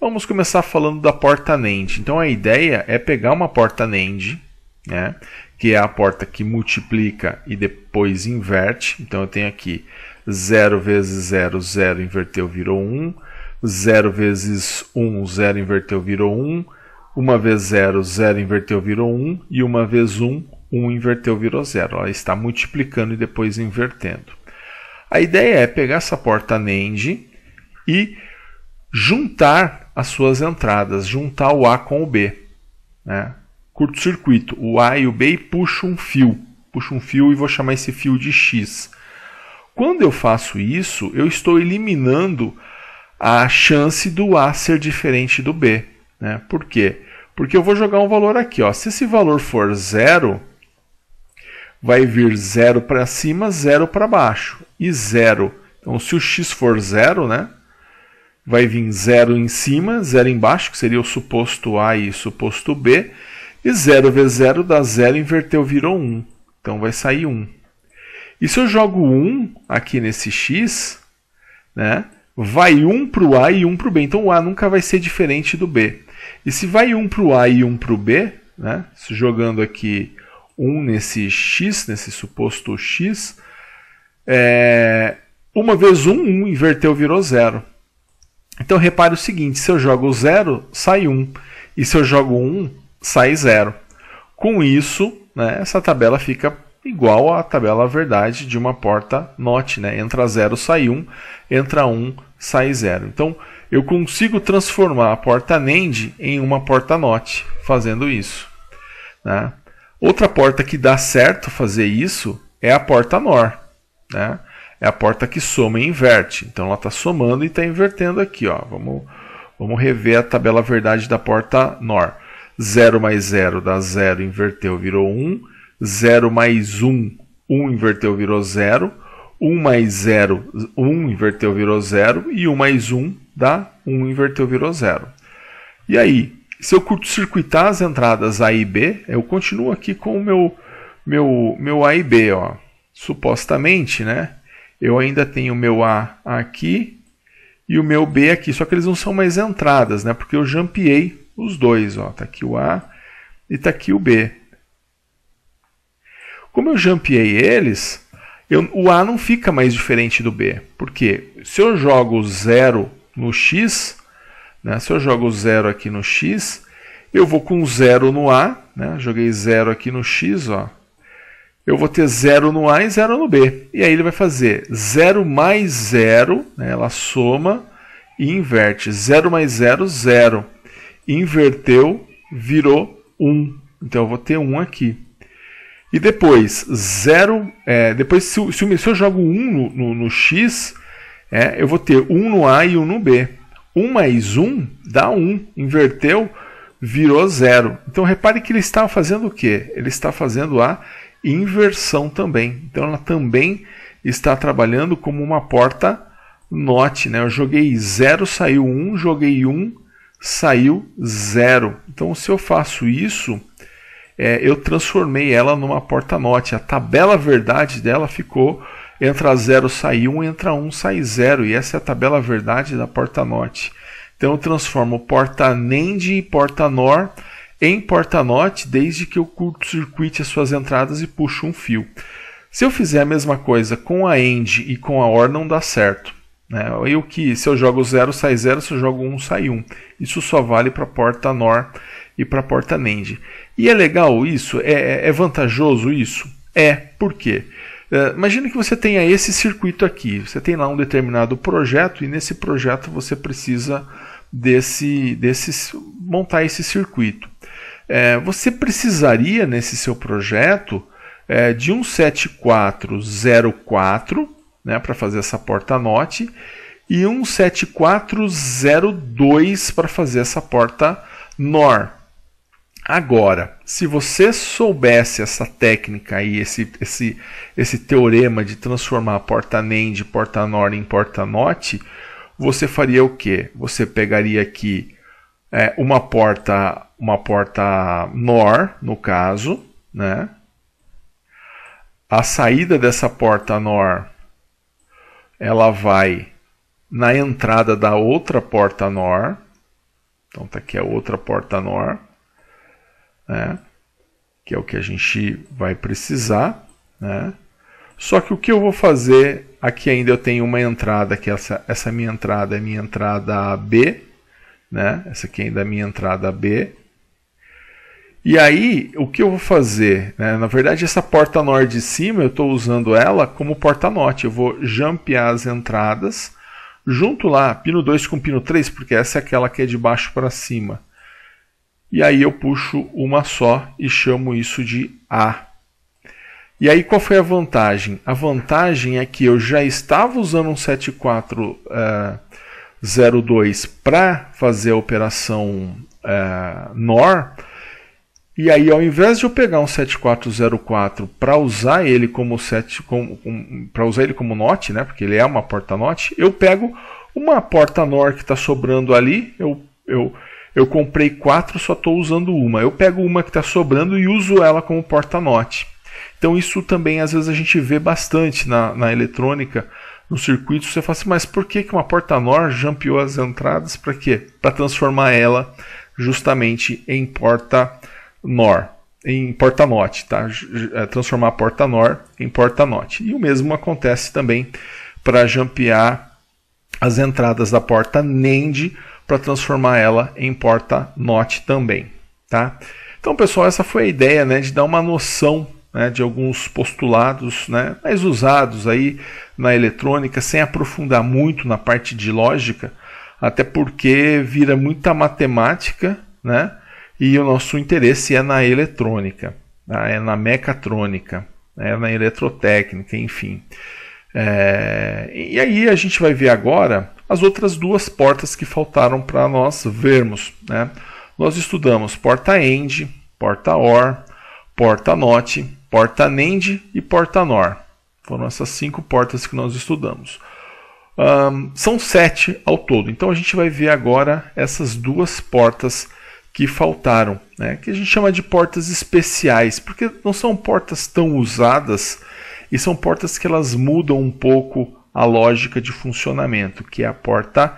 Vamos começar falando da porta NAND. Então a ideia é pegar uma porta NAND, né, que é a porta que multiplica e depois inverte. Então eu tenho aqui 0 vezes 0, 0 inverteu, virou 1. 0 vezes 1, 0 inverteu, virou 1. 1 vez 0, 0 inverteu, virou 1. E 1 vez 1, 1 inverteu virou zero. Ela está multiplicando e depois invertendo. A ideia é pegar essa porta NAND e juntar as suas entradas, juntar o A com o B. Né? Curto-circuito, o A e o B e puxo um fio. Puxo um fio e vou chamar esse fio de X. Quando eu faço isso, eu estou eliminando a chance do A ser diferente do B. Né? Por quê? Porque eu vou jogar um valor aqui. Ó. Se esse valor for zero, vai vir 0 para cima, 0 para baixo e 0. Então, se o x for 0, né, vai vir 0 em cima, 0 embaixo, que seria o suposto a e suposto b, e 0 vezes 0 dá 0, inverteu, virou 1. Um. Então, vai sair 1. Um. E se eu jogo 1 um aqui nesse x, né, vai 1 um para o a e 1 um para o b. Então, o a nunca vai ser diferente do b. E se vai 1 um para o a e 1 um para o b, né, jogando aqui 1 nesse x, nesse suposto x, é, uma vez 1, 1 inverteu, virou 0. Então repare o seguinte, se eu jogo 0, sai 1. E se eu jogo 1, sai 0. Com isso, né, essa tabela fica igual à tabela verdade de uma porta NOT. Né? Entra 0, sai 1. Entra 1, sai 0. Então, eu consigo transformar a porta NAND em uma porta NOT fazendo isso. Né? Outra porta que dá certo fazer isso é a porta NOR, né? É a porta que soma e inverte. Então ela está somando e está invertendo aqui. Ó. Vamos, vamos rever a tabela verdade da porta NOR. 0 mais 0 dá 0, inverteu, virou 1. 0 mais 1, 1 inverteu, virou 0. 1 mais 0, 1 inverteu, virou 0. E 1 mais 1 dá 1 inverteu, virou 0. E aí, se eu curto-circuitar as entradas A e B, eu continuo aqui com o meu, meu, meu A e B. Ó. Supostamente, né? Eu ainda tenho o meu A aqui e o meu B aqui. Só que eles não são mais entradas, né? Porque eu jampeei os dois. Ó. Tá aqui o A e tá aqui o B. Como eu jampeei eles, eu, o A não fica mais diferente do B. Por quê? Se eu jogo 0 no X, né? Se eu jogo zero aqui no x, eu vou com zero no a, né? joguei zero aqui no x, ó. eu vou ter zero no a e zero no b. E aí ele vai fazer zero mais zero, né? ela soma e inverte. Zero mais zero, zero. Inverteu, virou 1. Um. Então eu vou ter 1 um aqui. E depois, zero, é, depois se, se, eu jogo 1 um no, no, no, x, é, eu vou ter 1 um no A e 1 um no B. 1 mais 1 dá 1, inverteu, virou zero. Então repare que ele está fazendo o quê? Ele está fazendo a inversão também. Então ela também está trabalhando como uma porta note. Né? Eu joguei 0, saiu 1, joguei 1, saiu 0. Então se eu faço isso, é, eu transformei ela numa porta note. A tabela verdade dela ficou entra 0, sai 1, um, entra 1, um, sai 0. E essa é a tabela verdade da porta norte. Então eu transformo porta NAND e porta NOR em porta NOT desde que eu curto-circuite as suas entradas e puxo um fio. Se eu fizer a mesma coisa com a AND e com a OR não dá certo. Né? Eu que, se eu jogo 0, sai 0, se eu jogo 1, um, sai 1. Um. Isso só vale para porta NOR e para porta NAND. E é legal isso? É, é, é vantajoso isso? É, por quê? É, imagina imagine que você tenha esse circuito aqui. Você tem lá um determinado projeto e nesse projeto você precisa desse, desse montar esse circuito. É, você precisaria nesse seu projeto é, de um 7404 né, para fazer essa porta note e um 7402 para fazer essa porta NOR. Agora, se você soubesse essa técnica e esse, esse, esse teorema de transformar porta NAND, porta-nor em porta NOT, você faria o quê? Você pegaria aqui é, uma porta uma porta nor, no caso, né? A saída dessa porta nor, ela vai na entrada da outra porta nor. Então tá aqui a outra porta nor né? que é o que a gente vai precisar. Né? Só que o que eu vou fazer, aqui ainda eu tenho uma entrada, que é essa, essa minha entrada é minha entrada B, né? essa aqui ainda é minha entrada B. E aí, o que eu vou fazer? Né? Na verdade, essa porta NOR de cima, eu estou usando ela como porta NOT. Eu vou jumpear as entradas, junto lá, pino 2 com pino 3, porque essa é aquela que é de baixo para cima. E aí eu puxo uma só e chamo isso de A. E aí qual foi a vantagem? A vantagem é que eu já estava usando um 7402 uh, para fazer a operação uh, eh, NOR. E aí, ao invés de eu pegar um 7404 para usar ele como, como, para usar ele como NOT né? Porque ele é uma porta NOT eu pego uma porta NOR que está sobrando ali, eu, eu eu comprei quatro, só estou usando uma. Eu pego uma que está sobrando e uso ela como porta-note. Então isso também às vezes a gente vê bastante na, na eletrônica, no circuito. Você fala assim, mas por que, que uma porta-nor jampeou as entradas? Para quê? Para transformar ela justamente em porta-nor. Em porta-note, tá? É, transformar a porta-nor em porta-note. E o mesmo acontece também para jampear as entradas da porta NAND para transformar ela em porta-note também. Tá? Então, pessoal, essa foi a ideia né, de dar uma noção né, de alguns postulados né, mais usados aí na eletrônica, sem aprofundar muito na parte de lógica, até porque vira muita matemática né, e o nosso interesse é na eletrônica, tá? é na mecatrônica, é na eletrotécnica, enfim. É, e aí a gente vai ver agora as outras duas portas que faltaram para nós vermos. Né? Nós estudamos porta end, porta or, porta not, porta nend e porta nor. Foram essas cinco portas que nós estudamos. Um, são sete ao todo. Então a gente vai ver agora essas duas portas que faltaram, né? que a gente chama de portas especiais, porque não são portas tão usadas e são portas que elas mudam um pouco a lógica de funcionamento, que é a porta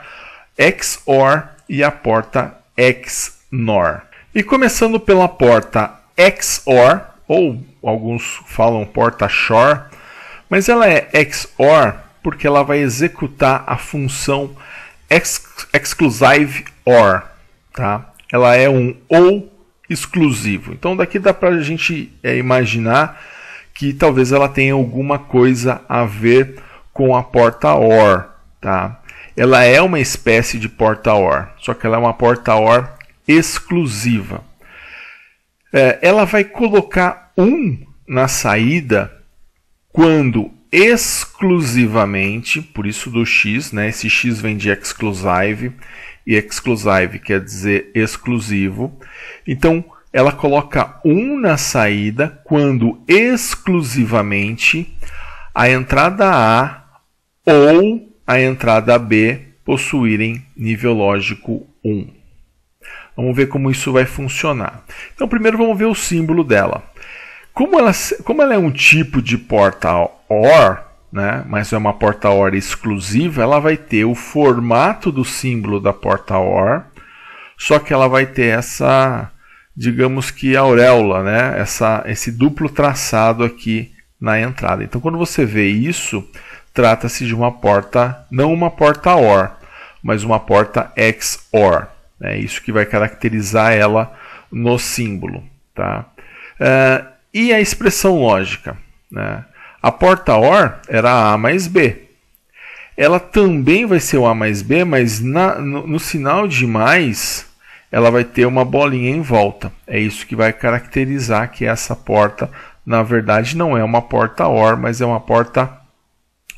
XOR e a porta XNOR. E começando pela porta XOR, ou alguns falam porta SHOR, mas ela é XOR porque ela vai executar a função ex exclusive OR. Tá? Ela é um OU exclusivo. Então daqui dá para a gente é, imaginar que talvez ela tenha alguma coisa a ver com a porta-OR. Tá? Ela é uma espécie de porta-OR, só que ela é uma porta-OR exclusiva. É, ela vai colocar um na saída quando exclusivamente, por isso do X, né? Esse X vem de exclusive e exclusive quer dizer exclusivo. Então, ela coloca um na saída quando exclusivamente a entrada A ou a entrada B possuírem nível lógico 1. Vamos ver como isso vai funcionar. Então, primeiro vamos ver o símbolo dela. Como ela, como ela é um tipo de porta OR, né, mas é uma porta OR exclusiva, ela vai ter o formato do símbolo da porta OR, só que ela vai ter essa, digamos que auréola, né, essa, esse duplo traçado aqui na entrada. Então, quando você vê isso, trata-se de uma porta, não uma porta OR, mas uma porta XOR. É né? isso que vai caracterizar ela no símbolo. Tá? Uh, e a expressão lógica? Né? A porta OR era A mais B. Ela também vai ser o A mais B, mas na, no, no sinal de mais, ela vai ter uma bolinha em volta. É isso que vai caracterizar que essa porta, na verdade, não é uma porta OR, mas é uma porta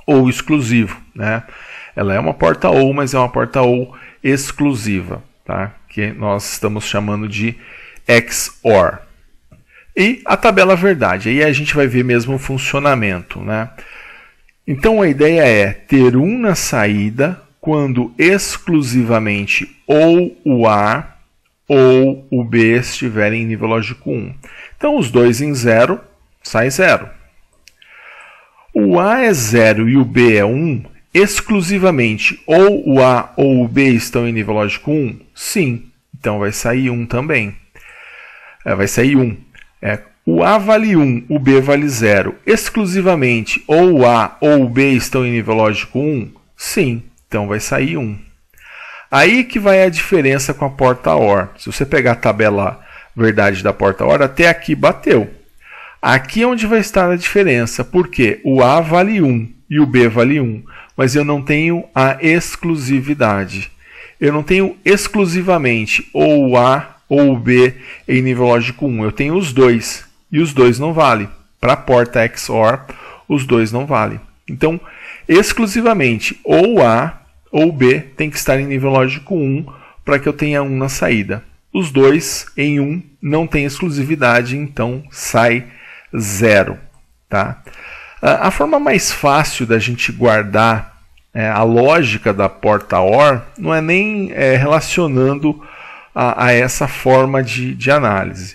ou exclusivo, né? Ela é uma porta ou, mas é uma porta ou exclusiva, tá? Que nós estamos chamando de XOR. E a tabela verdade, aí a gente vai ver mesmo o funcionamento, né? Então a ideia é ter um na saída quando exclusivamente ou o A ou o B estiverem em nível lógico 1. Então os dois em zero sai zero o A é 0 e o B é 1 um, exclusivamente ou o A ou o B estão em nível lógico 1? Um? Sim, então vai sair 1 um também. É, vai sair 1. Um. É, o A vale 1, um, o B vale 0. Exclusivamente ou o A ou o B estão em nível lógico 1? Um? Sim, então vai sair 1. Um. Aí que vai a diferença com a porta OR. Se você pegar a tabela verdade da porta OR, até aqui bateu. Aqui é onde vai estar a diferença, porque o A vale 1 e o B vale 1, mas eu não tenho a exclusividade. Eu não tenho exclusivamente ou o A ou o B em nível lógico 1. Eu tenho os dois e os dois não valem. Para a porta XOR, os dois não valem. Então, exclusivamente ou A ou B tem que estar em nível lógico 1 para que eu tenha 1 na saída. Os dois em 1 não tem exclusividade, então sai zero. Tá? A forma mais fácil da gente guardar é, a lógica da porta OR não é nem é, relacionando a, a, essa forma de, de análise.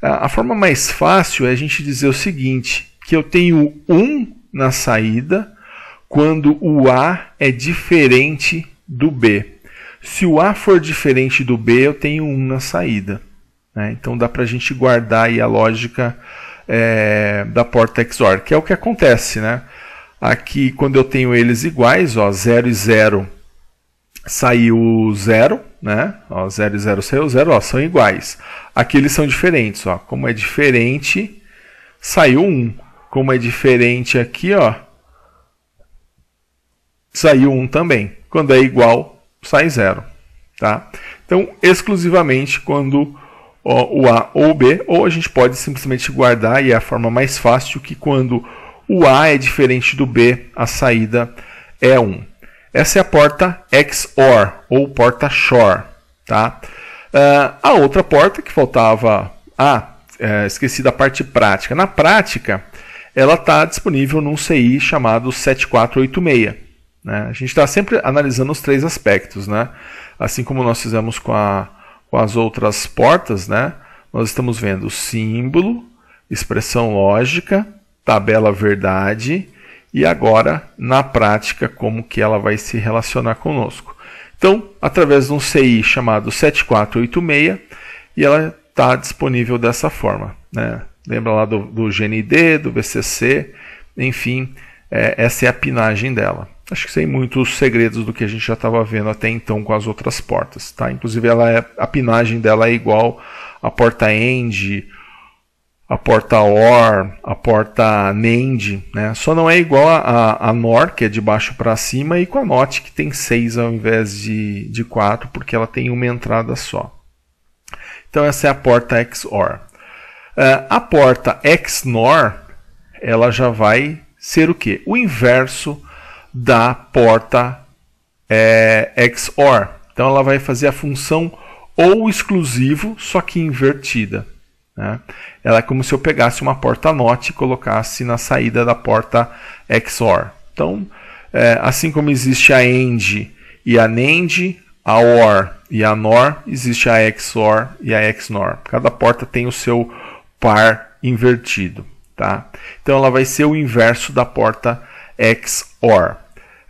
A, forma mais fácil é a gente dizer o seguinte, que eu tenho 1 um na saída quando o A é diferente do B. Se o A for diferente do B, eu tenho 1 um na saída. Né? Então dá para a gente guardar aí a lógica é, da porta XOR, que é o que acontece, né? Aqui, quando eu tenho eles iguais, 0 e 0 saiu 0, né? 0 e 0 saiu 0, são iguais. Aqui eles são diferentes, ó. Como é diferente, saiu 1. Um. Como é diferente aqui, ó, saiu 1 um também. Quando é igual, sai 0, tá? Então, exclusivamente quando o A ou o B, ou a gente pode simplesmente guardar, e é a forma mais fácil, que quando o A é diferente do B, a saída é 1. Essa é a porta XOR, ou porta SHOR. Tá? Uh, a outra porta que faltava... Ah, é, esqueci da parte prática. Na prática, ela está disponível num CI chamado 7486. Né? A gente está sempre analisando os três aspectos, né? assim como nós fizemos com a com as outras portas, né, nós estamos vendo símbolo, expressão lógica, tabela verdade e agora na prática como que ela vai se relacionar conosco. Então, através de um CI chamado 7486 e ela está disponível dessa forma. Né? Lembra lá do, do GND, do VCC, enfim, é, essa é a pinagem dela acho que sem muitos segredos do que a gente já estava vendo até então com as outras portas, tá? Inclusive ela é, a pinagem dela é igual à porta end, a porta OR, a porta NAND, né? Só não é igual a, a NOR, que é de baixo para cima, e com a NOT, que tem 6 ao invés de, de 4, porque ela tem uma entrada só. Então essa é a porta XOR. Uh, a porta XNOR, ela já vai ser o que? O inverso da porta é, XOR. Então ela vai fazer a função ou exclusivo, só que invertida. Né? Ela é como se eu pegasse uma porta NOT e colocasse na saída da porta XOR. Então, é, assim como existe a AND e a NAND, a OR e a NOR, existe a XOR e a XNOR. Cada porta tem o seu par invertido. Tá? Então ela vai ser o inverso da porta XOR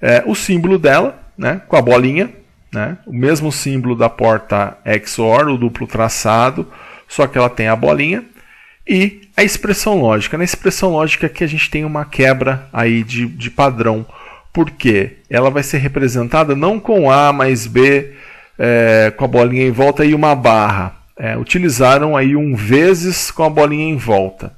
é, o símbolo dela, né, com a bolinha, né, o mesmo símbolo da porta XOR, o duplo traçado, só que ela tem a bolinha, e a expressão lógica. Na expressão lógica que a gente tem uma quebra aí de, de padrão, porque ela vai ser representada não com A mais B, é, com a bolinha em volta e uma barra. É, utilizaram aí um vezes com a bolinha em volta.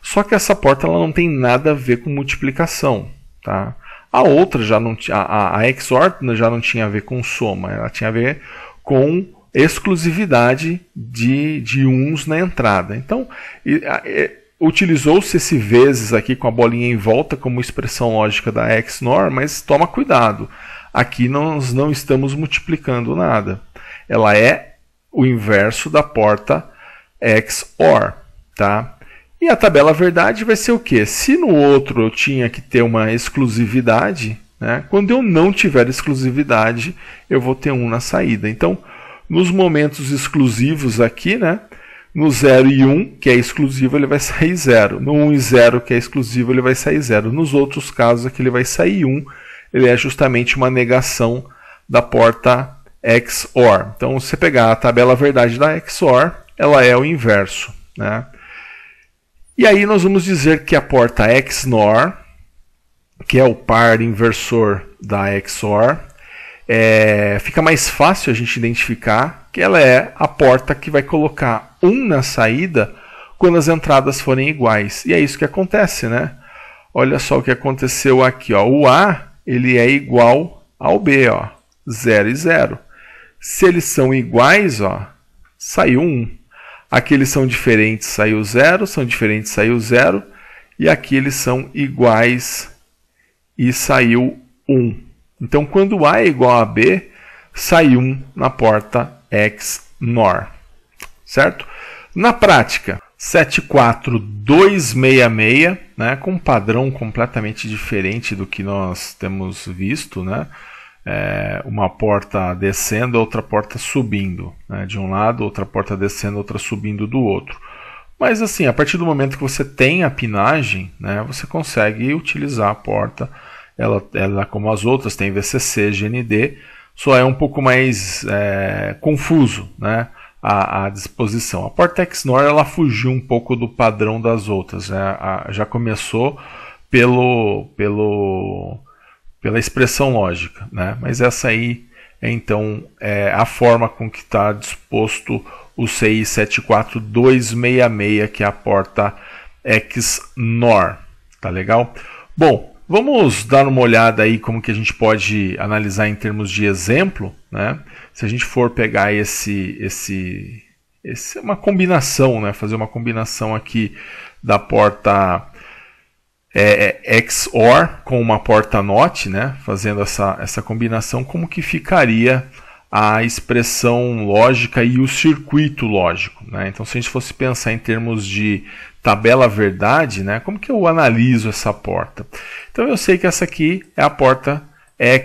Só que essa porta ela não tem nada a ver com multiplicação. Tá? A outra já não tinha, a, XOR já não tinha a ver com soma, ela tinha a ver com exclusividade de, de uns na entrada. Então, utilizou-se esse vezes aqui com a bolinha em volta como expressão lógica da XNOR, mas toma cuidado. Aqui nós não estamos multiplicando nada. Ela é o inverso da porta XOR. Tá? E a tabela verdade vai ser o quê? Se no outro eu tinha que ter uma exclusividade, né? quando eu não tiver exclusividade, eu vou ter um na saída. Então, nos momentos exclusivos aqui, né? No 0 e 1, um, que é exclusivo, ele vai sair 0. No 1 um e 0, que é exclusivo, ele vai sair 0. Nos outros casos aqui, ele vai sair 1. Um, ele é justamente uma negação da porta XOR. Então, se você pegar a tabela verdade da XOR, ela é o inverso. Né? E aí nós vamos dizer que a porta XNOR, que é o par inversor da XOR, é, fica mais fácil a gente identificar que ela é a porta que vai colocar 1 na saída quando as entradas forem iguais. E é isso que acontece, né? Olha só o que aconteceu aqui. Ó. O A ele é igual ao B, ó, 0 e 0. Se eles são iguais, ó, saiu 1. Aqui eles são diferentes, saiu zero, são diferentes, saiu zero. E aqui eles são iguais e saiu 1. Um. Então, quando A é igual a B, sai 1 um na porta XNOR. Certo? Na prática, 74266, né, com um padrão completamente diferente do que nós temos visto, né? é, uma porta descendo, outra porta subindo, né, de um lado, outra porta descendo, outra subindo do outro. Mas assim, a partir do momento que você tem a pinagem, né, você consegue utilizar a porta, ela, ela como as outras, tem VCC, GND, só é um pouco mais é, confuso né, a, a, disposição. A porta XNOR ela fugiu um pouco do padrão das outras, né, a, já começou pelo, pelo pela expressão lógica, né? Mas essa aí é então é a forma com que está disposto o CI 74266, que é a porta XNOR, tá legal? Bom, vamos dar uma olhada aí como que a gente pode analisar em termos de exemplo, né? Se a gente for pegar esse esse esse é uma combinação, né? Fazer uma combinação aqui da porta é, é, XOR com uma porta NOT, né, fazendo essa, essa combinação, como que ficaria a expressão lógica e o circuito lógico. Né? Então, se a gente fosse pensar em termos de tabela verdade, né, como que eu analiso essa porta? Então, eu sei que essa aqui é a porta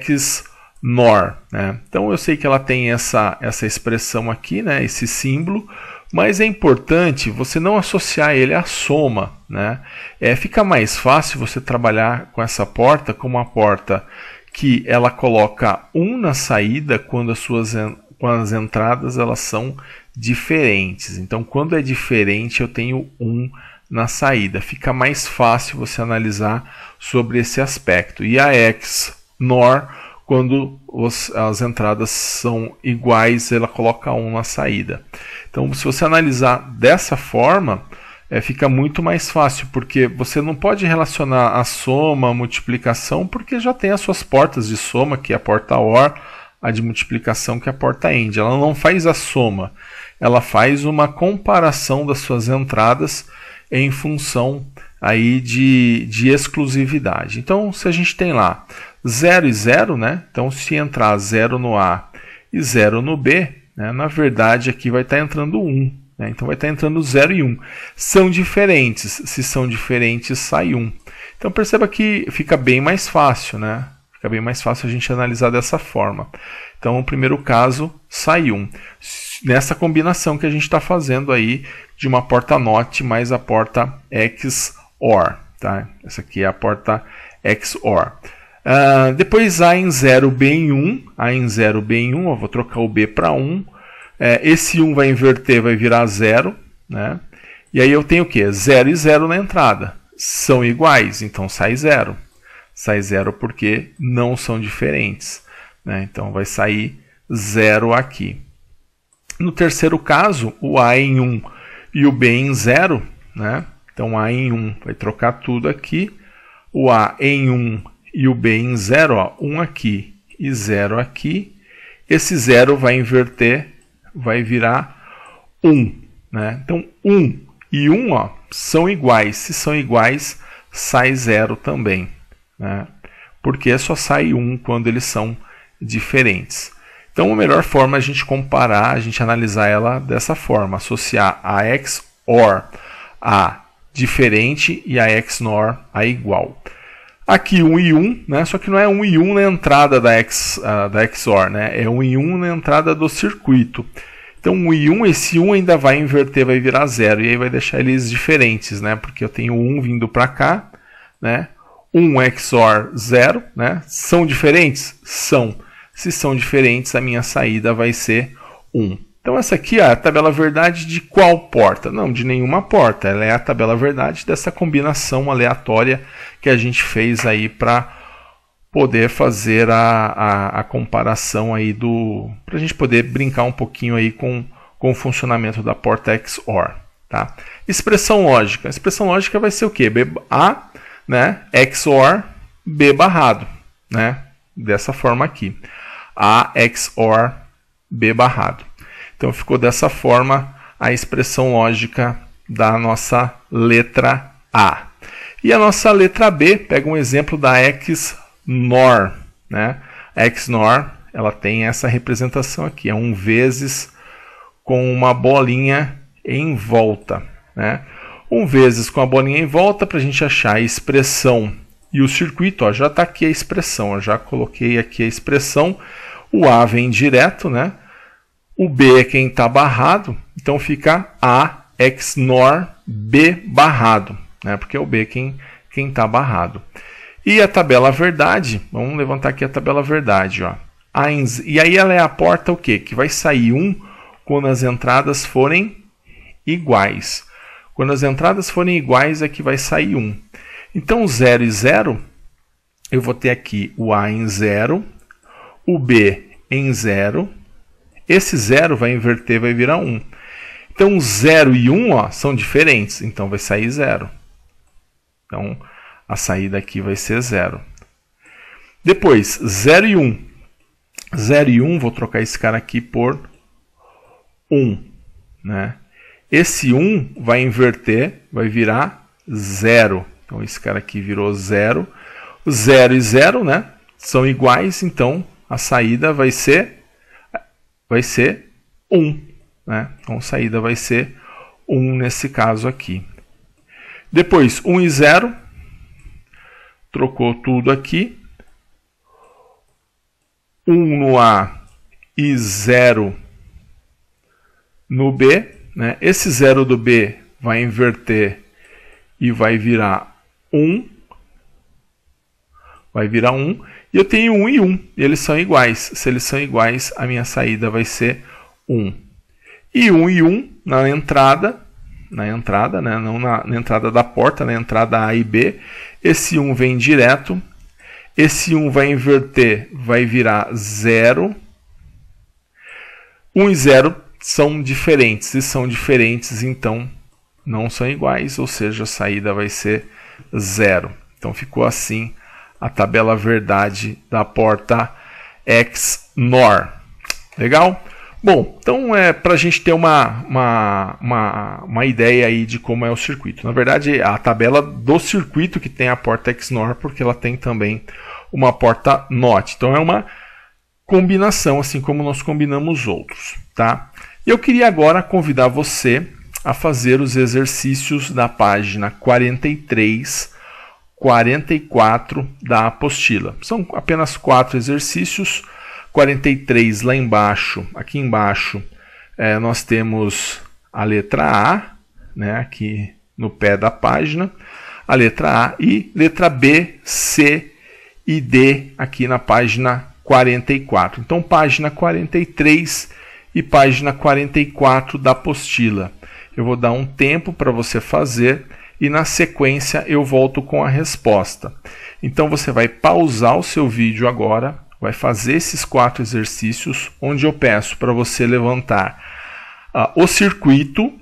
XNOR. Né? Então, eu sei que ela tem essa, essa expressão aqui, né, esse símbolo, mas é importante você não associar ele à soma. Né? É, fica mais fácil você trabalhar com essa porta como uma porta que ela coloca 1 um na saída quando as suas quando as entradas elas são diferentes. Então, quando é diferente, eu tenho 1 um na saída. Fica mais fácil você analisar sobre esse aspecto. E a XNOR quando os, as entradas são iguais, ela coloca 1 na saída. Então, se você analisar dessa forma, é, fica muito mais fácil, porque você não pode relacionar a soma, a multiplicação, porque já tem as suas portas de soma, que é a porta OR, a de multiplicação, que é a porta AND. Ela não faz a soma, ela faz uma comparação das suas entradas em função aí de, de exclusividade. Então, se a gente tem lá 0 e 0, né? Então, se entrar 0 no A e 0 no B, né? na verdade aqui vai estar entrando 1. Né? Então, vai estar entrando 0 e 1. São diferentes. Se são diferentes, sai 1. Então, perceba que fica bem mais fácil, né? Fica bem mais fácil a gente analisar dessa forma. Então, o primeiro caso, sai 1. Nessa combinação que a gente está fazendo aí de uma porta NOT mais a porta XOR. Tá? Essa aqui é a porta XOR. Uh, depois A em 0, B em 1. A em 0, B em 1. Eu vou trocar o B para 1. É, esse 1 vai inverter, vai virar 0. Né? E aí eu tenho o quê? 0 e 0 na entrada. São iguais, então sai 0. Sai 0 porque não são diferentes. Né? Então vai sair 0 aqui. No terceiro caso, o A em 1 e o B em 0. Né? Então A em 1 vai trocar tudo aqui. O A em 1 e o bem em zero, ó, 1 um aqui e 0 aqui, esse zero vai inverter, vai virar 1. Um, né? Então 1 um e 1 um, são iguais, se são iguais sai zero também, né? porque só sai 1 um quando eles são diferentes. Então a melhor forma é a gente comparar, a gente analisar ela dessa forma, associar a XOR a diferente e a XNOR a igual. Aqui 1 um e 1, um, né? só que não é 1 um e 1 na entrada da, X, uh, da XOR, né? é 1 e 1 na entrada do circuito. Então 1 e 1, esse 1 ainda vai inverter, vai virar 0, e aí vai deixar eles diferentes, né? porque eu tenho 1 vindo para cá, né? um XOR 0, né? são diferentes? São. Se são diferentes, a minha saída vai ser 1. Então essa aqui é a tabela verdade de qual porta? Não, de nenhuma porta. Ela é a tabela verdade dessa combinação aleatória que a gente fez aí para poder fazer a, a, a, comparação aí do... para a gente poder brincar um pouquinho aí com, com o funcionamento da porta XOR. Tá? Expressão lógica. A expressão lógica vai ser o quê? B, a né? XOR B barrado. Né? Dessa forma aqui. A XOR B barrado. Então ficou dessa forma a expressão lógica da nossa letra A. E a nossa letra B pega um exemplo da XNOR. Né? A XNOR ela tem essa representação aqui, é um vezes com uma bolinha em volta. Né? Um vezes com a bolinha em volta para a gente achar a expressão e o circuito. Ó, já está aqui a expressão, eu já coloquei aqui a expressão. O A vem direto, né? O B é quem está barrado, então fica A XNOR B barrado, né? porque é o B quem está barrado. E a tabela verdade, vamos levantar aqui a tabela verdade. Ó. E aí ela é a porta o quê? Que vai sair 1 quando as entradas forem iguais. Quando as entradas forem iguais é que vai sair 1. Então 0 e 0, eu vou ter aqui o A em 0, o B em 0 esse zero vai inverter, vai virar 1. Então 0 e 1 ó, são diferentes, então vai sair zero. Então a saída aqui vai ser zero. Depois, 0 e 1. 0 e 1, vou trocar esse cara aqui por 1. né? Esse 1 vai inverter, vai virar 0. Então esse cara aqui virou 0. 0 e 0 né? são iguais, então a saída vai ser vai ser 1. Né? Então, saída vai ser 1 nesse caso aqui. Depois, 1 e 0. Trocou tudo aqui. 1 no A e 0 no B. Né? Esse 0 do B vai inverter e vai virar 1. Vai virar 1. E eu tenho 1 e 1, e eles são iguais. Se eles são iguais, a minha saída vai ser 1. E 1 e 1 na entrada, na entrada, né? não na, na entrada da porta, na entrada A e B. Esse 1 vem direto. Esse 1 vai inverter, vai virar 0. 1 e 0 são diferentes, e são diferentes, então não são iguais, ou seja, a saída vai ser 0. Então ficou assim a tabela verdade da porta XNOR. Legal? Bom, então é para a gente ter uma, uma, uma, uma, ideia aí de como é o circuito. Na verdade, a tabela do circuito que tem a porta XNOR, porque ela tem também uma porta NOT. Então é uma combinação, assim como nós combinamos outros, tá? Eu queria agora convidar você a fazer os exercícios da página 43 44 da apostila. São apenas quatro exercícios. 43 lá embaixo, aqui embaixo, é, nós temos a letra A, né, aqui no pé da página, a letra A e letra B, C e D aqui na página 44. Então, página 43 e página 44 da apostila. Eu vou dar um tempo para você fazer e na sequência eu volto com a resposta. Então você vai pausar o seu vídeo agora, vai fazer esses quatro exercícios, onde eu peço para você levantar uh, o circuito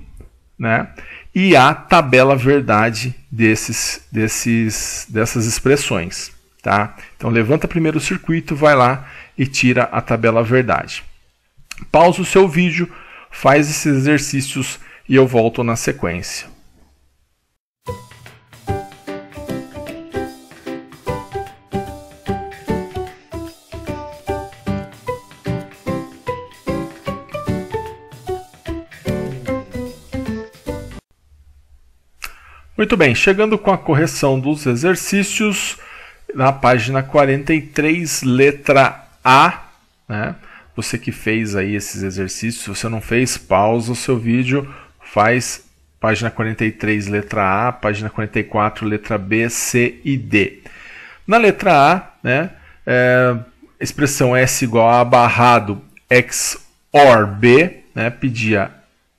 né, e a tabela verdade desses, desses, dessas expressões. Tá? Então levanta primeiro o circuito, vai lá e tira a tabela verdade. Pausa o seu vídeo, faz esses exercícios e eu volto na sequência. Muito bem, chegando com a correção dos exercícios, na página 43, letra A, né? Você que fez aí esses exercícios, se você não fez, pausa o seu vídeo, faz página 43, letra A, página 44, letra B, C e D. Na letra A, né, é, expressão S igual a barrado X OR B, né, pedia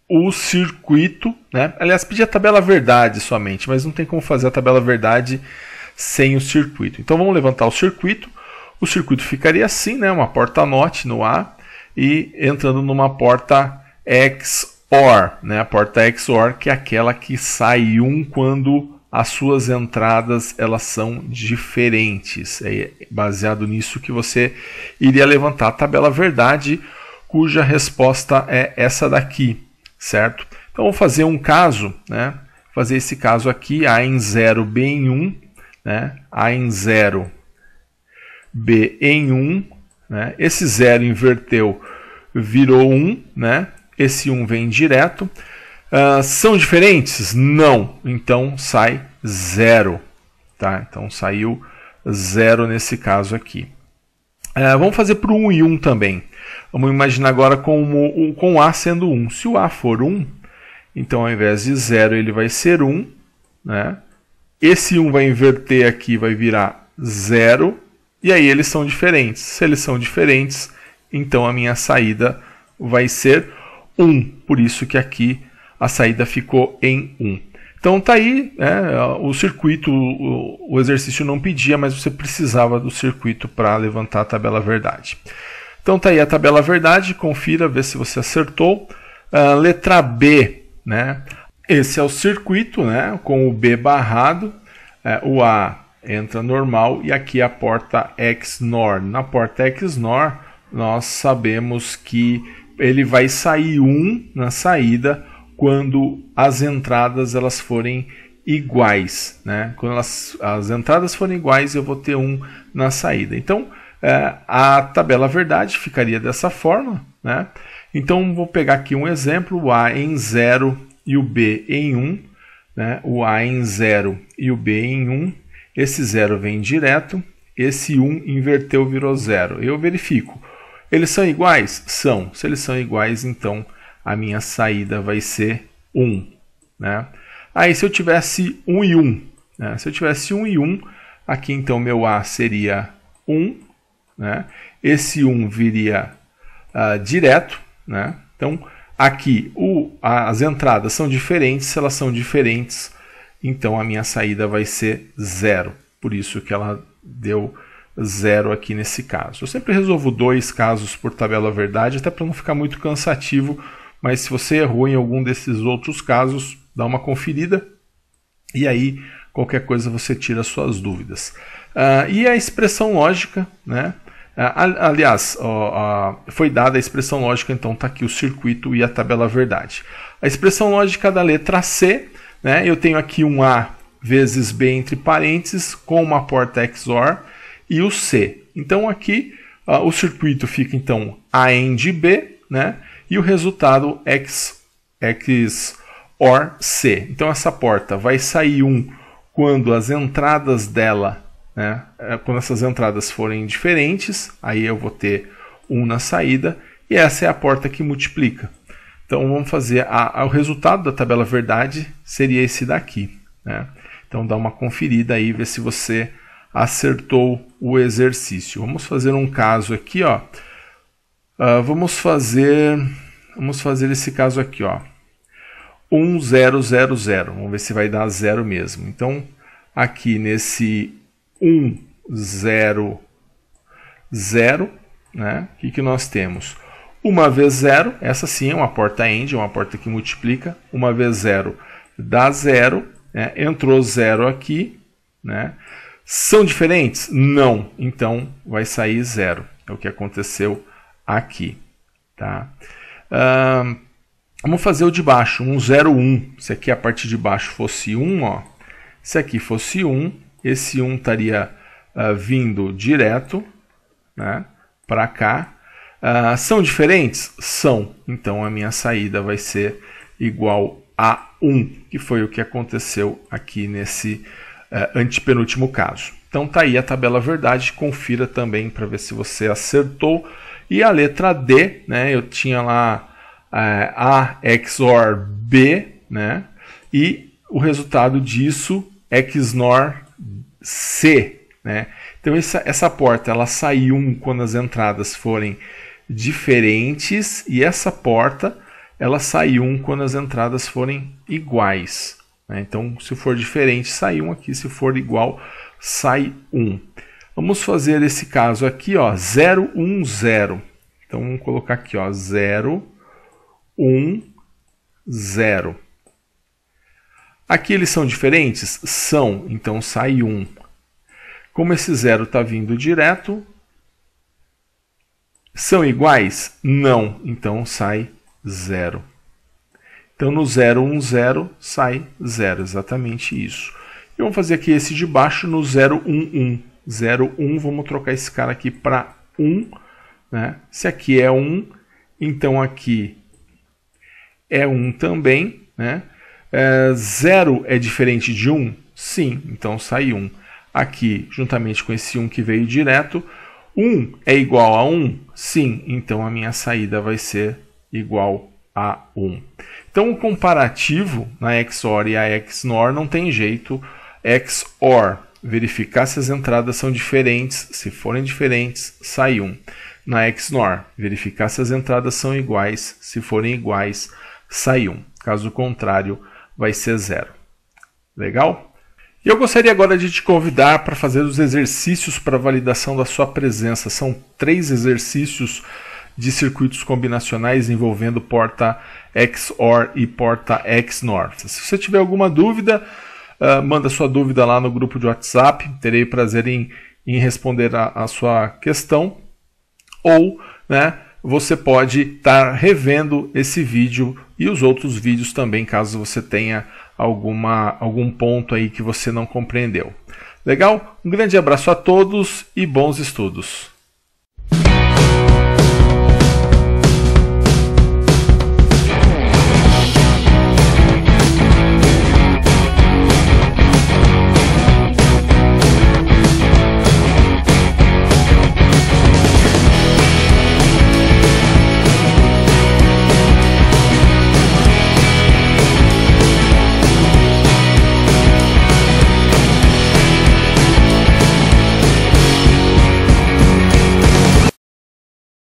o circuito, né? Aliás, pedi a tabela verdade somente, mas não tem como fazer a tabela verdade sem o circuito. Então vamos levantar o circuito. O circuito ficaria assim, né? Uma porta NOT no A e entrando numa porta XOR, né? A porta XOR que é aquela que sai 1 quando as suas entradas elas são diferentes. É baseado nisso que você iria levantar a tabela verdade, cuja resposta é essa daqui certo? Então vou fazer um caso, né? Vou fazer esse caso aqui, A em 0, B em 1, né? A em 0, B em 1, né? Esse 0 inverteu, virou 1, né? Esse 1 vem direto. Uh, são diferentes? Não. Então sai 0, tá? Então saiu 0 nesse caso aqui. Uh, vamos fazer para o 1 e 1 também. Vamos imaginar agora com, com A sendo 1. Se o A for 1, então ao invés de 0 ele vai ser 1. Né? Esse 1 vai inverter aqui, vai virar 0. E aí eles são diferentes. Se eles são diferentes, então a minha saída vai ser 1. Por isso que aqui a saída ficou em 1. Então está aí, né? o circuito, o exercício não pedia, mas você precisava do circuito para levantar a tabela verdade. Então tá aí a tabela verdade, confira, vê se você acertou. Uh, letra B, né? Esse é o circuito, né? Com o B barrado, é, o A entra normal e aqui a porta XNOR. Na porta XNOR, nós sabemos que ele vai sair 1 um na saída quando as entradas elas forem iguais, né? Quando elas, as entradas forem iguais, eu vou ter um na saída. Então, é, a tabela verdade ficaria dessa forma. Né? Então, vou pegar aqui um exemplo, o A em 0 e o B em 1. Um, né? O A em 0 e o B em 1. Um. Esse 0 vem direto, esse 1 um inverteu, virou 0. Eu verifico. Eles são iguais? São. Se eles são iguais, então a minha saída vai ser 1. Um, né? Aí, se eu tivesse 1 um e 1, um, né? se eu tivesse 1 um e 1, um, aqui então meu A seria 1, um, né? Esse 1 viria uh, direto. Né? Então, aqui o, as entradas são diferentes. Se elas são diferentes, então a minha saída vai ser zero. Por isso que ela deu zero aqui nesse caso. Eu sempre resolvo dois casos por tabela verdade, até para não ficar muito cansativo, mas se você errou em algum desses outros casos, dá uma conferida e aí qualquer coisa você tira suas dúvidas. Uh, e a expressão lógica, né? É, aliás, foi dada a expressão lógica, então está aqui o circuito e a tabela verdade. A expressão lógica da letra C, né, eu tenho aqui um A vezes B entre parênteses com uma porta XOR e o C. Então aqui o circuito fica então AND B né, e o resultado X, XOR C. Então essa porta vai sair 1 quando as entradas dela né? É, quando essas entradas forem diferentes, aí eu vou ter 1 na saída e essa é a porta que multiplica. Então vamos fazer a, a, o resultado da tabela verdade seria esse daqui. Né? Então dá uma conferida aí, ver se você acertou o exercício. Vamos fazer um caso aqui, ó. Uh, vamos fazer, vamos fazer esse caso aqui, ó. 0. Vamos ver se vai dar zero mesmo. Então aqui nesse 1, 0, 0, né? O que, que nós temos? Uma vez zero, essa sim é uma porta end, uma porta que multiplica. Uma vez zero dá zero, né? entrou zero aqui. Né? São diferentes? Não. Então vai sair zero. É o que aconteceu aqui. Tá? Uh, vamos fazer o de baixo, um 0, 1. Um. Se aqui a parte de baixo fosse 1, um, ó. se aqui fosse 1, um, esse 1 estaria uh, vindo direto né, para cá. Uh, são diferentes? São. Então a minha saída vai ser igual a 1, que foi o que aconteceu aqui nesse uh, antepenúltimo caso. Então tá aí a tabela verdade, confira também para ver se você acertou. E a letra D, né, eu tinha lá uh, A XOR B, né, e o resultado disso, XNOR C. Né? Então essa, essa porta ela sai 1 quando as entradas forem diferentes e essa porta ela sai 1 quando as entradas forem iguais. Né? Então se for diferente sai 1 aqui, se for igual sai 1. Vamos fazer esse caso aqui, ó, 0, 1, 0. Então vamos colocar aqui, ó, 0, 1, 0. Aqui eles são diferentes? São, então sai 1. Como esse zero está vindo direto, são iguais? Não, então sai 0. Então no 0, 1, 0 sai 0, exatamente isso. E vamos fazer aqui esse de baixo no 0, 1, 1. 0, 1, vamos trocar esse cara aqui para 1. Né? Se aqui é 1, então aqui é 1 também. Né? É, zero é diferente de 1? Sim, então sai 1. Aqui, juntamente com esse 1 que veio direto, 1 é igual a 1? Sim, então a minha saída vai ser igual a 1. Então o comparativo na XOR e a XNOR não tem jeito. XOR, verificar se as entradas são diferentes, se forem diferentes, sai 1. Na XNOR, verificar se as entradas são iguais, se forem iguais, sai 1. Caso contrário, vai ser zero. Legal? E eu gostaria agora de te convidar para fazer os exercícios para validação da sua presença. São três exercícios de circuitos combinacionais envolvendo porta XOR e porta XNOR. Se você tiver alguma dúvida, uh, manda sua dúvida lá no grupo de WhatsApp. Terei prazer em, em responder a, a sua questão. Ou, né? você pode estar tá revendo esse vídeo e os outros vídeos também, caso você tenha alguma, algum ponto aí que você não compreendeu. Legal? Um grande abraço a todos e bons estudos!